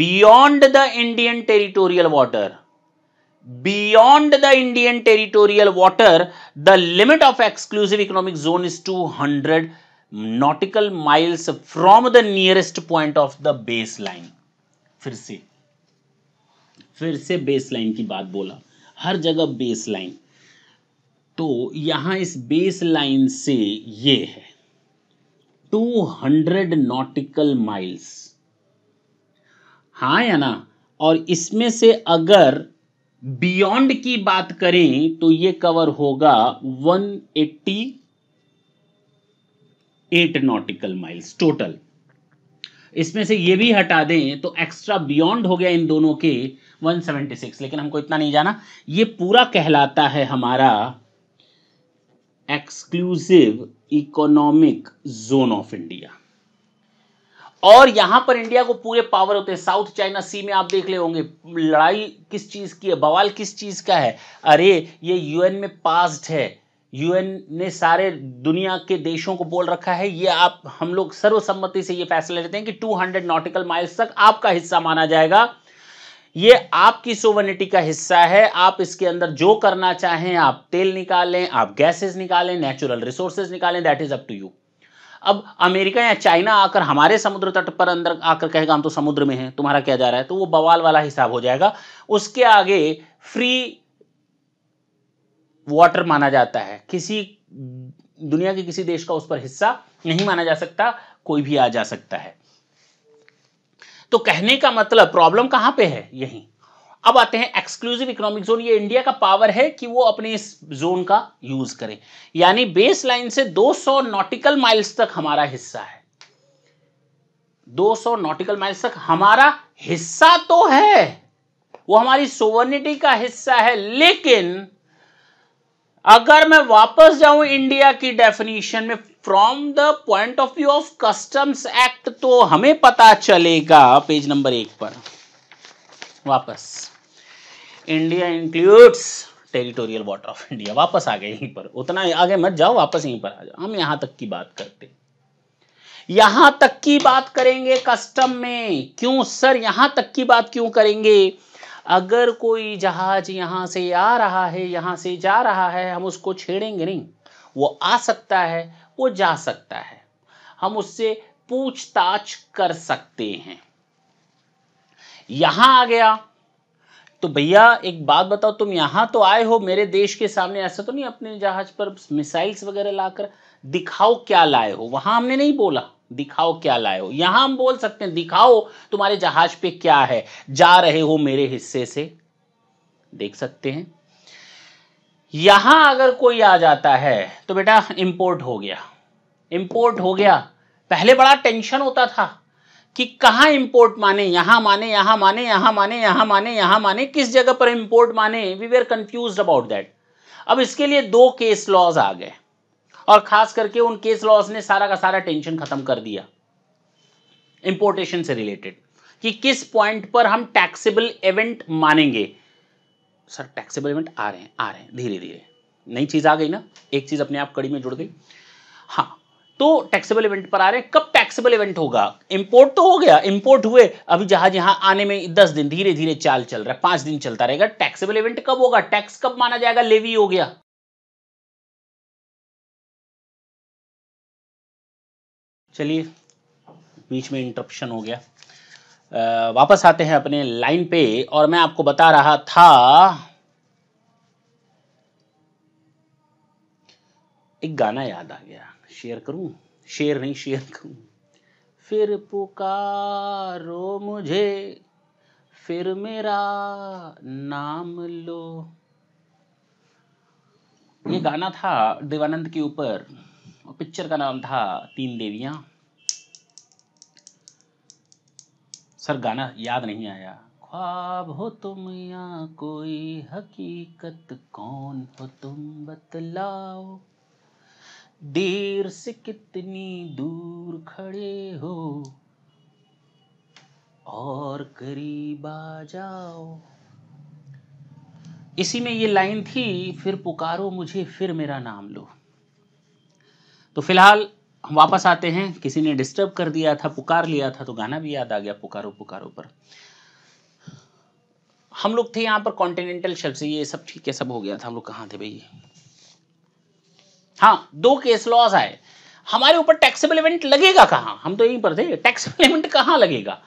beyond the Indian territorial water beyond the Indian territorial water the limit of exclusive economic zone is two hundred nautical miles from the nearest point of the base line फिर से फिर से base line की बात बोला हर जगह base line तो यहां इस बेस लाइन से ये है टू हंड्रेड नॉटिकल माइल्स हाँ या ना और इसमें से अगर बियॉन्ड की बात करें तो ये कवर होगा 188 नॉटिकल माइल्स टोटल इसमें से ये भी हटा दें तो एक्स्ट्रा बियॉन्ड हो गया इन दोनों के 176 लेकिन हमको इतना नहीं जाना ये पूरा कहलाता है हमारा exclusive economic zone of India और यहां पर इंडिया को पूरे पावर होते हैं साउथ चाइना सी में आप देख ले होंगे लड़ाई किस चीज की है बवाल किस चीज का है अरे ये यूएन में पास्ड है यूएन ने सारे दुनिया के देशों को बोल रखा है ये आप हम लोग सर्वसम्मति से ये फैसला लेते हैं कि 200 नॉटिकल माइल्स तक आपका हिस्सा माना जाएगा ये आपकी सोवनिटी का हिस्सा है आप इसके अंदर जो करना चाहें आप तेल निकालें आप गैसेस निकालें नेचुरल रिसोर्सेज निकालें that is up to you अब अमेरिका या चाइना आकर हमारे समुद्र तट पर अंदर आकर कहेगा हम तो समुद्र में हैं तुम्हारा क्या जा रहा है तो वो बवाल वाला हिसाब हो जाएगा उसके आगे फ्री वाटर माना जाता है किसी दुनिया के किसी देश का उस पर हिस्सा नहीं माना जा सकता कोई भी आ जा सकता है तो कहने का मतलब प्रॉब्लम कहां पे है यहीं अब आते हैं एक्सक्लूसिव इकोनॉमिक जोन ये इंडिया का पावर है कि वो अपने इस जोन का यूज करे यानी बेस लाइन से 200 नॉटिकल माइल्स तक हमारा हिस्सा है 200 नॉटिकल माइल्स तक हमारा हिस्सा तो है वो हमारी सोवर्निटी का हिस्सा है लेकिन अगर मैं वापस जाऊं इंडिया की डेफिनेशन में from the point of view of customs act तो हमें पता चलेगा पेज नंबर एक पर वापस India includes territorial water of India वापस आ गए यहीं पर उतना आगे मत जाओ वापस यहीं पर आ जाओ हम यहां तक की बात करते यहां तक की बात करेंगे कस्टम में क्यों सर यहां तक की बात क्यों करेंगे अगर कोई जहाज यहां से आ रहा है यहां से जा रहा है हम उसको छेड़ेंगे नहीं वो आ सकता है वो जा सकता है हम उससे पूछताछ कर सकते हैं यहां आ गया तो भैया एक बात बताओ तुम यहां तो आए हो मेरे देश के सामने ऐसा तो नहीं अपने जहाज पर मिसाइल्स वगैरह लाकर दिखाओ क्या लाए हो वहां हमने नहीं बोला दिखाओ क्या लाए हो यहां हम बोल सकते हैं दिखाओ तुम्हारे जहाज पे क्या है जा रहे हो मेरे हिस्से से देख सकते हैं यहां अगर कोई आ जाता है तो बेटा इंपोर्ट हो गया इंपोर्ट हो गया पहले बड़ा टेंशन होता था कि कहाँ इंपोर्ट माने यहां माने यहां माने यहां माने यहां माने यहां माने किस जगह पर इंपोर्ट माने we we are confuse about that अब इसके लिए दो केस लॉज आ गए और खास करके उन केस लॉज ने सारा का सारा टेंशन खत्म कर दिया इंपोर्टेशन से रिलेटेड कि किस पॉइंट पर हम टैक्सेबल इवेंट मानेंगे सर टैक्सेबल इवेंट आ रहे हैं आ रहे हैं धीरे धीरे नई चीज आ गई ना एक चीज अपने आप कड़ी में जुड़ गई हाँ तो टैक्सेबल इवेंट पर आ रहे हैं कब टैक्सेबल इवेंट होगा इंपोर्ट तो हो गया इंपोर्ट हुए अभी जहाज यहां आने में दस दिन धीरे धीरे चाल चल रहा है पांच दिन चलता रहेगा टैक्सेबल इवेंट कब होगा टैक्स कब माना जाएगा लेवी हो गया चलिए बीच में इंटरप्शन हो गया आ, वापस आते हैं अपने लाइन पे और मैं आपको बता रहा था एक गाना याद आ गया शेयर करूं शेयर नहीं शेयर करूं फिर पुकारो मुझे फिर मेरा नाम लो ये गाना था देवानंद के ऊपर और पिक्चर का नाम था तीन देवियां सर गाना याद नहीं आया ख्वाब हो तुम या कोई हकीकत कौन हो तुम बतलाओ देर से कितनी दूर खड़े हो और करीब आ जाओ इसी में ये लाइन थी फिर पुकारो मुझे फिर मेरा नाम लो तो फिलहाल हम वापस आते हैं किसी ने डिस्टर्ब कर दिया था पुकार लिया था तो गाना भी याद आ गया पुकारो पुकारो पर हम लोग थे यहाँ पर कॉन्टिनेंटल शेल्फ से ये सब ठीक है सब हो गया था हम लोग कहाँ थे भैया हाँ दो केस लॉस आए हमारे ऊपर टैक्सेबल इवेंट लगेगा कहाँ हम तो यहीं पर थे टैक्सेबल इवेंट कहाँ लगेगा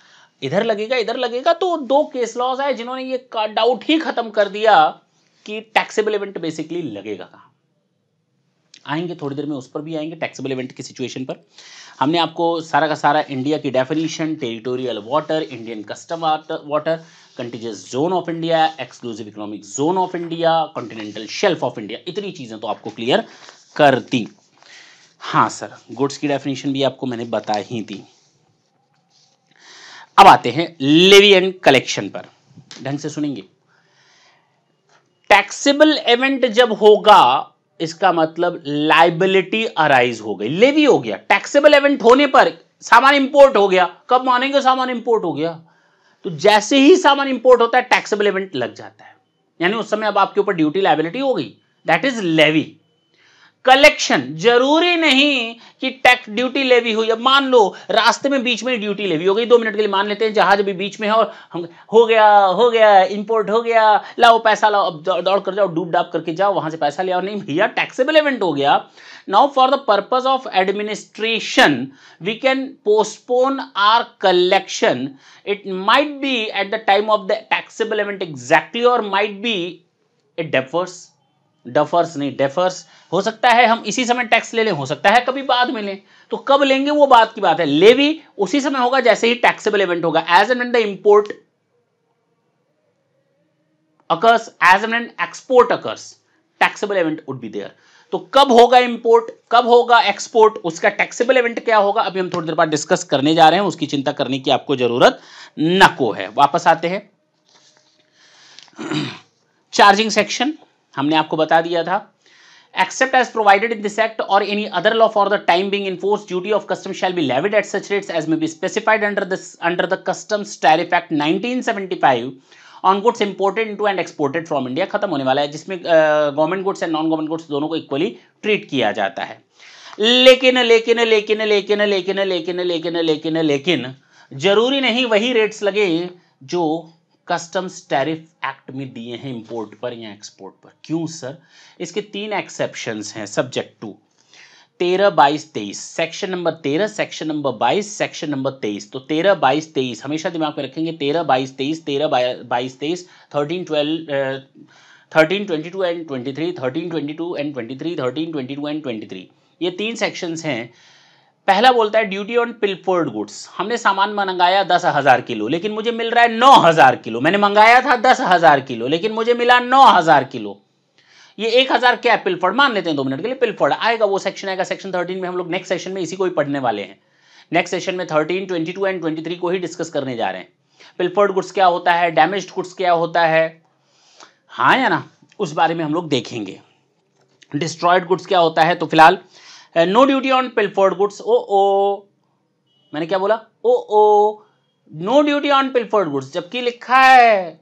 इधर लगेगा इधर लगेगा तो दो केस लॉस आए जिन्होंने ये डाउट ही खत्म कर दिया कि टैक्सेबल इवेंट बेसिकली लगेगा कहाँ आएंगे थोड़ी देर में उस पर भी आएंगे टैक्सेबल इवेंट की सिचुएशन पर हमने आपको सारा का सारा इंडिया की definition territorial water Indian custom water contiguous zone of India exclusive economic zone of India continental shelf of India इतनी चीज़ें तो आपको क्लियर करती हाँ सर गुड्स की डेफिनेशन भी आपको मैंने बता ही दी अब आते हैं लेवी एंड कलेक्शन पर ढंग से सुनेंगे टैक्सेबल इवेंट जब होगा इसका मतलब लाइबिलिटी अराइज हो गई लेवी हो गया टैक्सेबल इवेंट होने पर सामान इंपोर्ट हो गया कब मानेंगे सामान इंपोर्ट हो गया तो जैसे ही सामान इंपोर्ट होता है टैक्सेबल इवेंट लग जाता है यानी उस समय अब आपके ऊपर ड्यूटी लाइबिलिटी हो गई दैट इज लेवी कलेक्शन जरूरी नहीं कि टैक्स ड्यूटी लेवी हुई अब मान लो रास्ते में बीच में ड्यूटी लेवी हो गई दो मिनट के लिए मान लेते हैं जहाज भी बीच में है और हम हो गया हो गया इंपोर्ट हो गया लाओ पैसा लाओ अब दौड़ कर जाओ डूब डाब करके जाओ वहां से पैसा ले आओ नहीं भैया टैक्सेबल इवेंट हो गया now for the purpose of administration we can postpone our collection it might be at the time of the taxable event exactly or might be it defers duffers नहीं डेफर्स हो सकता है हम इसी समय tax ले लें हो सकता है कभी बाद में लें तो कब लेंगे वो बात की बात है लेवी उसी समय होगा जैसे ही टैक्सेबल इवेंट होगा as an and the import occurs as an and export occurs taxable event would be there तो कब होगा इंपोर्ट कब होगा एक्सपोर्ट उसका टैक्सेबल इवेंट क्या होगा अभी हम थोड़ी देर बाद डिस्कस करने जा रहे हैं उसकी चिंता करने की आपको जरूरत नको है वापस आते हैं चार्जिंग [CLEARS THROAT] सेक्शन हमने आपको बता दिया था except as provided in this act or any other law for the time being in force duty of custom shall be levied at such rates as may be specified under this under the customs tariff act 1975 seventy five on goods imported into and exported from India खत्म होने वाला है जिसमें government goods and non government goods दोनों को equally treat किया जाता है लेकिन लेकिन लेकिन लेकिन लेकिन लेकिन लेकिन लेकिन लेकिन जरूरी नहीं वही रेट्स लगे जो कस्टम्स टैरिफ एक्ट में दिए हैं इंपोर्ट पर या एक्सपोर्ट पर क्यों सर इसके तीन एक्सेप्शन हैं सब्जेक्ट टू तेरह बाईस तेईस सेक्शन नंबर तेरह सेक्शन नंबर बाईस सेक्शन नंबर तेईस तो तेरह बाईस तेईस हमेशा दिमाग में रखेंगे तेरह बाईस तेईस तेरह बाईस तेईस thirteen twelve thirteen twenty two and twenty three thirteen twenty two and twenty three thirteen twenty two and twenty three ये तीन सेक्शंस हैं पहला बोलता है ड्यूटी ऑन पिल्फोर्ड गुड्स हमने सामान मंगाया दस हजार किलो लेकिन मुझे मिल रहा है नौ हजार किलो मैंने मंगाया था दस हजार किलो लेकिन मुझे मिला नौ हजार किलो ये एक हजार क्या है पिल्फोर्ड मान लेते हैं दो मिनट के लिए पिल्फोर्ड आएगा वो सेक्शन आएगा सेक्शन थर्टीन में हम लोग नेक्स्ट सेशन में इसी को ही पढ़ने वाले हैं नेक्स्ट सेशन में thirteen twenty two and twenty three को ही डिस्कस करने जा रहे हैं पिल्फोर्ड गुड्स क्या होता है डैमेज गुड्स क्या होता है हाँ या ना उस बारे में हम लोग देखेंगे डिस्ट्रॉयड गुड्स क्या होता है तो फिलहाल no duty on pilfered goods oh oh मैंने क्या बोला oh oh no duty on pilfered goods जबकि लिखा है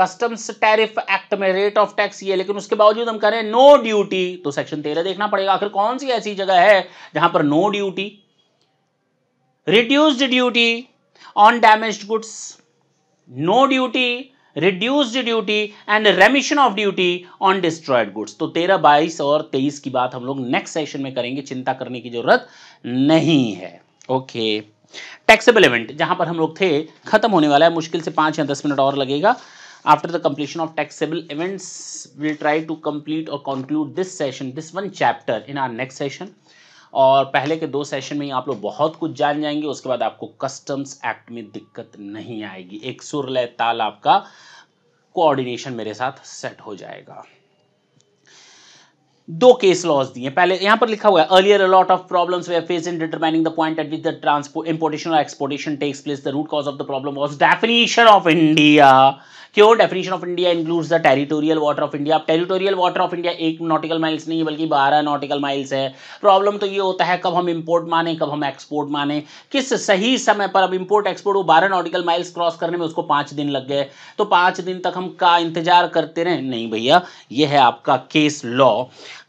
कस्टम्स टैरिफ एक्ट में रेट ऑफ टैक्स ये लेकिन उसके बावजूद हम कह रहे हैं नो ड्यूटी तो सेक्शन तेरह देखना पड़ेगा आखिर कौन सी ऐसी जगह है जहां पर no duty reduced duty on damage goods no duty reduced duty and remission of duty on destroyed goods तो तेरह बाईस और तेईस की बात हम लोग नेक्स्ट सेशन में करेंगे चिंता करने की जरूरत नहीं है ओके टैक्सेबल इवेंट जहां पर हम लोग थे खत्म होने वाला है मुश्किल से पांच या दस मिनट और लगेगा after the completion of taxable events will try to complete और conclude this session this one chapter in our next session और पहले के दो सेशन में ही आप लोग बहुत कुछ जान जाएंगे उसके बाद आपको कस्टम्स एक्ट में दिक्कत नहीं आएगी एक सुरलय ताल आपका कोऑर्डिनेशन मेरे साथ सेट हो जाएगा दो केस लॉज दिए पहले यहां पर लिखा हुआ है earlier a lot of problems we face in determining the point at which the transport importation और exportation takes place the root cause of the problem was definition of India क्यों definition of India includes the territorial water of India territorial water of India एक nautical miles नहीं बल्कि बारह nautical miles है problem तो ये होता है कब हम इंपोर्ट माने कब हम एक्सपोर्ट माने किस सही समय पर अब इंपोर्ट एक्सपोर्ट वो बारह नॉटिकल माइल्स क्रॉस करने में उसको पाँच दिन लग गए तो पाँच दिन तक हम का इंतजार करते रहे नहीं भैया ये है आपका case law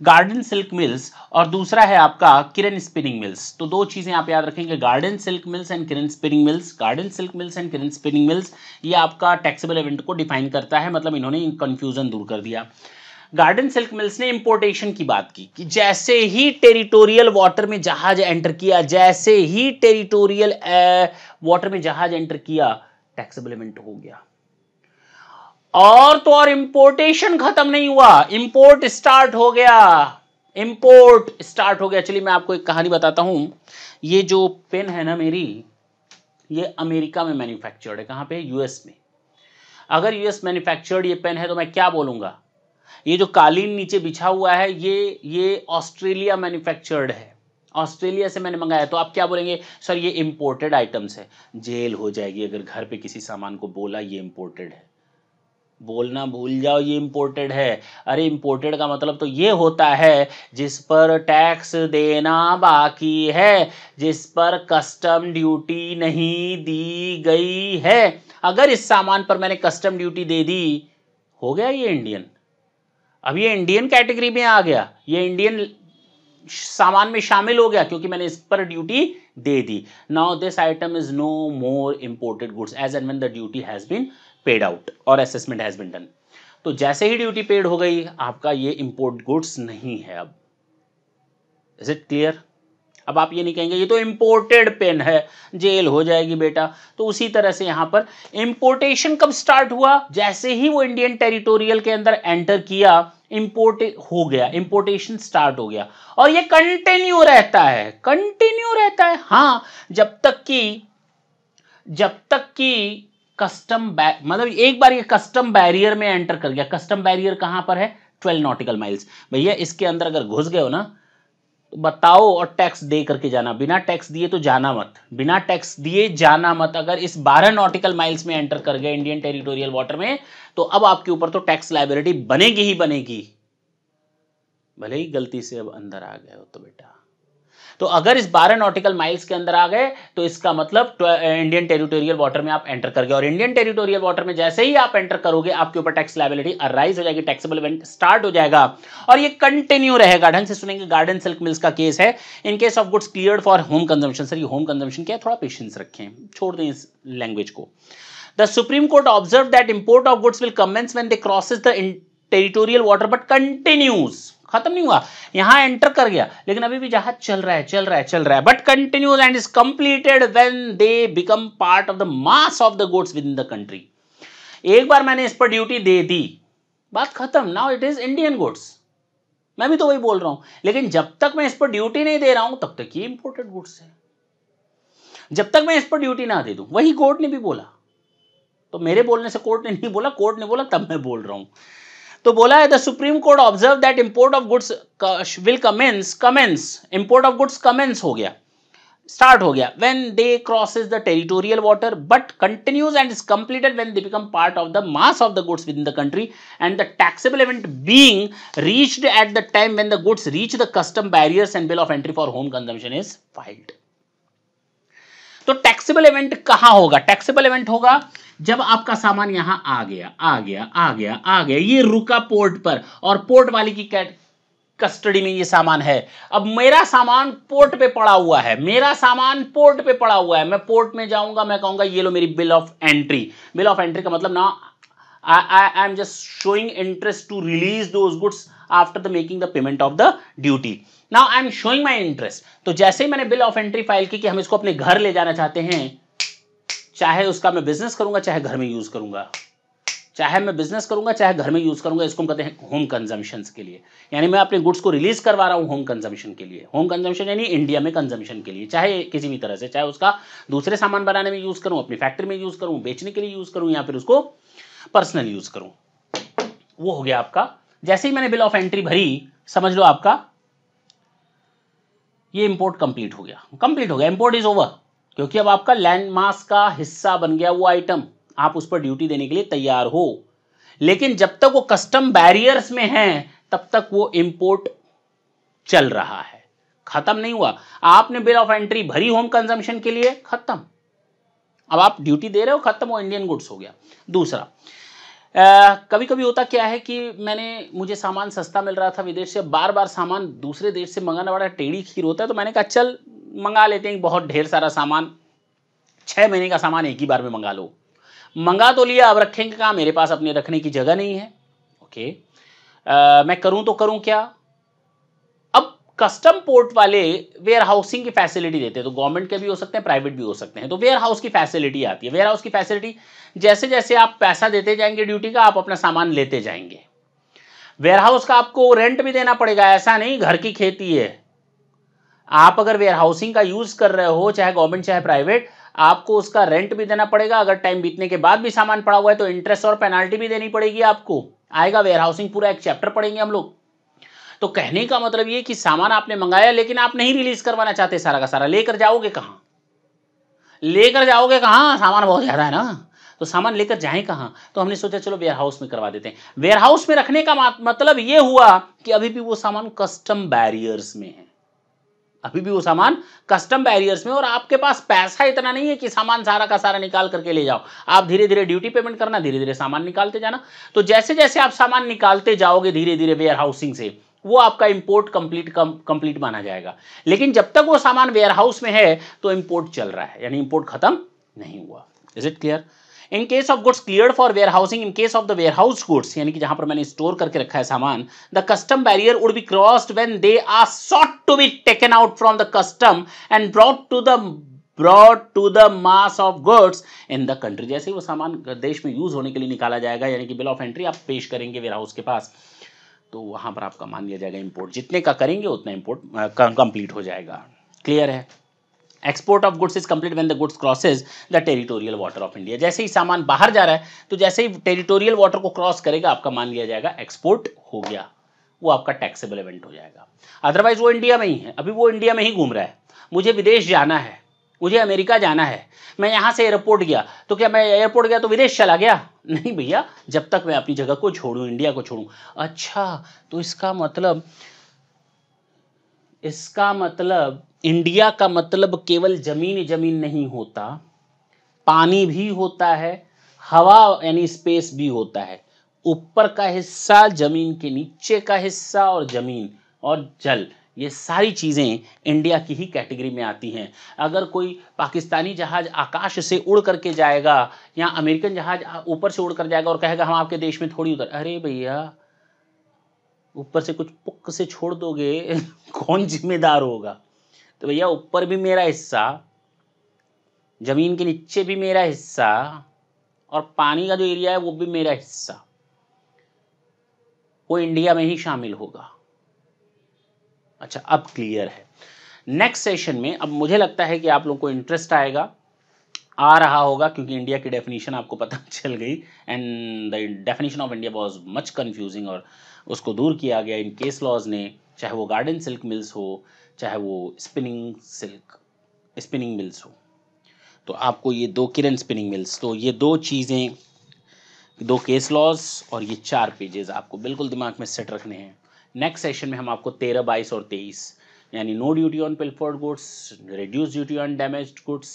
Garden Silk Mills और दूसरा है आपका किरण स्पिनिंग मिल्स तो दो चीज़ें आप याद रखेंगे Garden Silk Mills and Kiran Spinning Mills Garden Silk Mills and Kiran Spinning Mills ये आपका टैक्सेबल इवेंट को डिफाइन करता है मतलब इन्होंने कंफ्यूजन दूर कर दिया गार्डन सिल्क मिल्स ने इंपोर्टेशन की बात की कि जैसे ही टेरिटोरियल वाटर में जहाज एंटर किया जैसे ही टेरिटोरियल वाटर में जहाज एंटर किया टैक्सेबल इवेंट हो गया और तो और इंपोर्टेशन खत्म नहीं हुआ इंपोर्ट स्टार्ट हो गया इंपोर्ट स्टार्ट हो गया चलिए मैं आपको एक कहानी बताता हूं ये जो पेन है ना मेरी ये अमेरिका में मैन्युफैक्चर्ड है कहां पे यूएस में अगर यूएस मैन्युफैक्चर्ड ये पेन है तो मैं क्या बोलूंगा ये जो कालीन नीचे बिछा हुआ है ये ये ऑस्ट्रेलिया मैन्युफैक्चर्ड है ऑस्ट्रेलिया से मैंने मंगाया तो आप क्या बोलेंगे सर ये इंपोर्टेड आइटम्स है जेल हो जाएगी अगर घर पे किसी सामान को बोला ये इंपोर्टेड है बोलना भूल जाओ ये इम्पोर्टेड है अरे इम्पोर्टेड का मतलब तो ये होता है जिस पर टैक्स देना बाकी है जिस पर कस्टम ड्यूटी नहीं दी गई है अगर इस सामान पर मैंने कस्टम ड्यूटी दे दी हो गया ये इंडियन अब ये इंडियन कैटेगरी में आ गया ये इंडियन सामान में शामिल हो गया क्योंकि मैंने इस पर ड्यूटी दे दी now this item is no more imported goods as and when the duty has been paid out और असेसमेंट हैज बिन डन तो जैसे ही ड्यूटी पेड हो गई आपका ये इंपोर्ट गुड्स नहीं है अब इज इट क्लियर अब आप ये नहीं कहेंगे ये तो इंपोर्टेड पेन है जेल हो जाएगी बेटा तो उसी तरह से यहां पर इंपोर्टेशन कब स्टार्ट हुआ जैसे ही वो इंडियन टेरिटोरियल के अंदर एंटर किया इंपोर्ट हो गया इंपोर्टेशन स्टार्ट हो गया और ये कंटिन्यू रहता है कंटिन्यू रहता है हां जब तक कि जब तक कि कस्टम मतलब एक बार ये कस्टम बैरियर में एंटर कर गया कस्टम बैरियर कहां पर है ट्वेल्व नॉटिकल माइल्स भैया इसके अंदर अगर घुस गए हो ना तो बताओ और टैक्स दे करके जाना बिना टैक्स दिए तो जाना मत बिना टैक्स दिए जाना मत अगर इस 12 नॉटिकल माइल्स में एंटर कर गए इंडियन टेरिटोरियल वाटर में तो अब आपके ऊपर तो टैक्स लाइबिलिटी बनेगी ही बनेगी भले ही गलती से अब अंदर आ गए हो तो बेटा तो अगर इस बारह नॉटिकल माइल्स के अंदर आ गए तो इसका मतलब इंडियन टेरिटोरियल वाटर में आप एंटर कर गए और इंडियन टेरिटोरियल वाटर में जैसे ही आप एंटर करोगे आपके ऊपर टैक्स लाइबिलिटी अराइज हो जाएगी टैक्सेबल इवेंट स्टार्ट हो जाएगा और यह कंटिन्यू रहेगा ढंग से सुनेंगे गार्डन सिल्क मिल्स का केस है in case of goods clear for home consumption sir home consumption क्या थोड़ा पेशेंस रखें छोड़ दें इस लैंग्वेज को The Supreme Court observed that import of goods will commence when they crosses the territorial water but continues खत्म नहीं हुआ यहां एंटर कर गया लेकिन अभी भी जहाज चल रहा है चल रहा है चल रहा है but continues and is completed when they become part of the mass of the goods within the country एक बार मैंने इस पर ड्यूटी दे दी बात खत्म now it is Indian goods मैं भी तो वही बोल रहा हूं लेकिन जब तक मैं इस पर ड्यूटी नहीं दे रहा हूं तब तक ये इंपोर्टेड गुड्स है जब तक मैं इस पर ड्यूटी ना दे दू वही कोर्ट ने भी बोला तो मेरे बोलने से कोर्ट ने नहीं बोला कोर्ट ने बोला तब मैं बोल रहा हूं तो बोला है the supreme Court observe that import of goods will commence commence import of goods commence हो गया स्टार्ट हो गया when they crosses the territorial water but continues and is completed when they become part of the mass of the goods within the country and the taxable event being reached at the time when the goods reach the custom barriers and bill of entry for home consumption is filed तो taxable event कहां होगा taxable event होगा जब आपका सामान यहां आ गया आ गया आ गया आ गया ये रुका पोर्ट पर और पोर्ट वाले की कस्टडी में ये सामान है अब मेरा सामान पोर्ट पे पड़ा हुआ है मेरा सामान पोर्ट पे पड़ा हुआ है मैं पोर्ट में जाऊंगा मैं कहूंगा ये लो मेरी bill of entry bill of entry का मतलब ना I am just showing interest to release those goods after the making the payment of the duty now I am showing my interest तो जैसे ही मैंने बिल ऑफ एंट्री फाइल की कि हम इसको अपने घर ले जाना चाहते हैं चाहे उसका मैं बिजनेस करूंगा चाहे घर में यूज़ करूंगा चाहे मैं बिजनेस करूंगा चाहे घर में यूज़ करूंगा इसको हम कहते हैं होम कंजम्पशन के लिए यानी मैं अपने गुड्स को रिलीज़ करवा रहा हूं होम कंजम्पशन के लिए होम कंजम्पशन यानी इंडिया में कंजम्पशन के लिए चाहे किसी भी तरह से चाहे उसका दूसरे सामान बनाने में यूज़ करूं अपनी फैक्ट्री में यूज़ करूं बेचने के लिए यूज़ करूं या फिर उसको पर्सनल यूज़ करूं वो हो गया आपका जैसे ही मैंने बिल ऑफ एंट्री भरी समझ लो आपका ये इंपोर्ट कंप्लीट हो गया कंप्लीट हो गया इंपोर्ट इज ओवर क्योंकि अब आपका लैंड मास का हिस्सा बन गया वो आइटम आप उस पर ड्यूटी देने के लिए तैयार हो लेकिन जब तक वो कस्टम बैरियर्स में है तब तक वो इंपोर्ट चल रहा है खत्म नहीं हुआ आपने बिल ऑफ एंट्री भरी होम कंजम्पशन के लिए खत्म अब आप ड्यूटी दे रहे हो खत्म वो इंडियन गुड्स हो गया दूसरा आ, कभी कभी होता क्या है कि मैंने मुझे सामान सस्ता मिल रहा था विदेश से बार बार सामान दूसरे देश से मंगाना बड़ा टेढ़ी खीर होता है तो मैंने कहा चल मंगा लेते हैं बहुत ढेर सारा सामान छः महीने का सामान एक ही बार में मंगा लो मंगा तो लिया अब रखेंगे कहाँ मेरे पास अपने रखने की जगह नहीं है ओके आ, मैं करूँ तो करूँ क्या अब कस्टम पोर्ट वाले वेयर हाउसिंग की फैसिलिटी देते हैं तो गवर्नमेंट के भी हो सकते हैं प्राइवेट भी हो सकते हैं तो वेयर हाउस की फैसिलिटी आती है वेयर हाउस की फैसिलिटी जैसे जैसे आप पैसा देते जाएंगे ड्यूटी का आप अपना सामान लेते जाएंगे वेयर हाउस का आपको रेंट भी देना पड़ेगा ऐसा नहीं घर की खेती है आप अगर वेयर हाउसिंग का यूज कर रहे हो चाहे गवर्नमेंट चाहे प्राइवेट आपको उसका रेंट भी देना पड़ेगा अगर टाइम बीतने के बाद भी सामान पड़ा हुआ है तो इंटरेस्ट और पेनाल्टी भी देनी पड़ेगी आपको आएगा वेयर हाउसिंग पूरा एक चैप्टर पढ़ेंगे हम लोग तो कहने का मतलब ये कि सामान आपने मंगाया लेकिन आप नहीं रिलीज करवाना चाहते सारा का सारा लेकर जाओगे कहाँ लेकर जाओगे कहाँ सामान बहुत ज़्यादा है ना तो सामान लेकर जाए कहाँ तो हमने सोचा चलो वेयर हाउस में करवा देते हैं वेयर हाउस में रखने का मतलब ये हुआ कि अभी भी वो सामान कस्टम बैरियर्स में है अभी भी वो सामान कस्टम बैरियर्स में और आपके पास पैसा इतना नहीं है कि सामान सारा का सारा निकाल करके ले जाओ आप धीरे धीरे ड्यूटी पेमेंट करना धीरे धीरे सामान निकालते जाना तो जैसे जैसे आप सामान निकालते जाओगे धीरे धीरे वेयर हाउसिंग से वो आपका इंपोर्ट कंप्लीट कंप्लीट माना जाएगा लेकिन जब तक वो सामान वेयर हाउस में है तो इंपोर्ट चल रहा है यानी इंपोर्ट खत्म नहीं हुआ is it clear in case of goods clear for warehousing in case of the warehouse goods यानी कि जहां पर मैंने स्टोर करके रखा है सामान the custom barrier would be crossed when they are sought to be taken out from the custom and brought to the broad to the mass of goods in the country जैसे ही वो सामान देश में यूज होने के लिए निकाला जाएगा यानी कि बिल ऑफ एंट्री आप पेश करेंगे वेयर हाउस के पास तो वहां पर आपका मान लिया जाएगा इंपोर्ट जितने का करेंगे उतना इंपोर्ट कंप्लीट हो जाएगा क्लियर है export of goods is complete when the goods crosses the territorial water of India जैसे ही सामान बाहर जा रहा है तो जैसे ही टेरिटोरियल वाटर को क्रॉस करेगा आपका मान लिया जाएगा एक्सपोर्ट हो गया वो आपका टैक्सेबल इवेंट हो जाएगा अदरवाइज वो इंडिया में ही है अभी वो इंडिया में ही घूम रहा है मुझे विदेश जाना है मुझे अमेरिका जाना है मैं यहाँ से एयरपोर्ट गया तो क्या मैं एयरपोर्ट गया तो विदेश चला गया नहीं भैया जब तक मैं अपनी जगह को छोड़ूँ इंडिया को छोड़ूँ अच्छा तो इसका मतलब इसका मतलब इंडिया का मतलब केवल जमीन जमीन नहीं होता पानी भी होता है हवा यानी स्पेस भी होता है ऊपर का हिस्सा जमीन के नीचे का हिस्सा और जमीन और जल ये सारी चीज़ें इंडिया की ही कैटेगरी में आती हैं अगर कोई पाकिस्तानी जहाज़ आकाश से उड़ करके जाएगा या अमेरिकन जहाज़ ऊपर से उड़ कर जाएगा और कहेगा हम आपके देश में थोड़ी उतर अरे भैया ऊपर से कुछ पुक से छोड़ दोगे [LAUGHS] कौन जिम्मेदार होगा तो भैया ऊपर भी मेरा हिस्सा ज़मीन के नीचे भी मेरा हिस्सा और पानी का जो एरिया है वो भी मेरा हिस्सा वो इंडिया में ही शामिल होगा अच्छा अब क्लियर है नेक्स्ट सेशन में अब मुझे लगता है कि आप लोग को इंटरेस्ट आएगा आ रहा होगा क्योंकि इंडिया की डेफिनेशन आपको पता [LAUGHS] चल गई and the definition of India was much confusing और उसको दूर किया गया इन केस लॉज ने चाहे वो गार्डन सिल्क मिल्स हो चाहे वो स्पिनिंग सिल्क स्पिनिंग मिल्स हो तो आपको ये दो किरण स्पिनिंग मिल्स तो ये दो चीज़ें दो केस लॉज और ये चार पेजेस आपको बिल्कुल दिमाग में सेट रखने हैं नेक्स्ट सेशन में हम आपको तेरह बाईस और तेईस यानी no duty on pilfered goods reduce duty on damage goods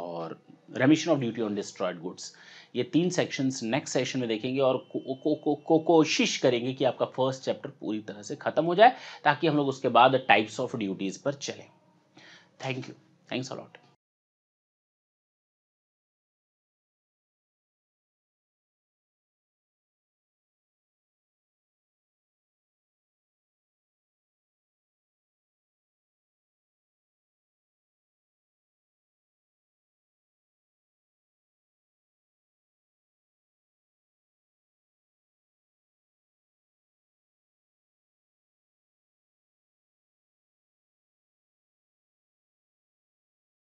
और remission of duty on destroyed goods ये तीन सेक्शंस नेक्स्ट सेशन में देखेंगे और को, को, को, को, कोशिश करेंगे कि आपका फर्स्ट चैप्टर पूरी तरह से खत्म हो जाए ताकि हम लोग उसके बाद टाइप्स ऑफ ड्यूटीज़ पर चलें थैंक यू थैंक्स अलॉट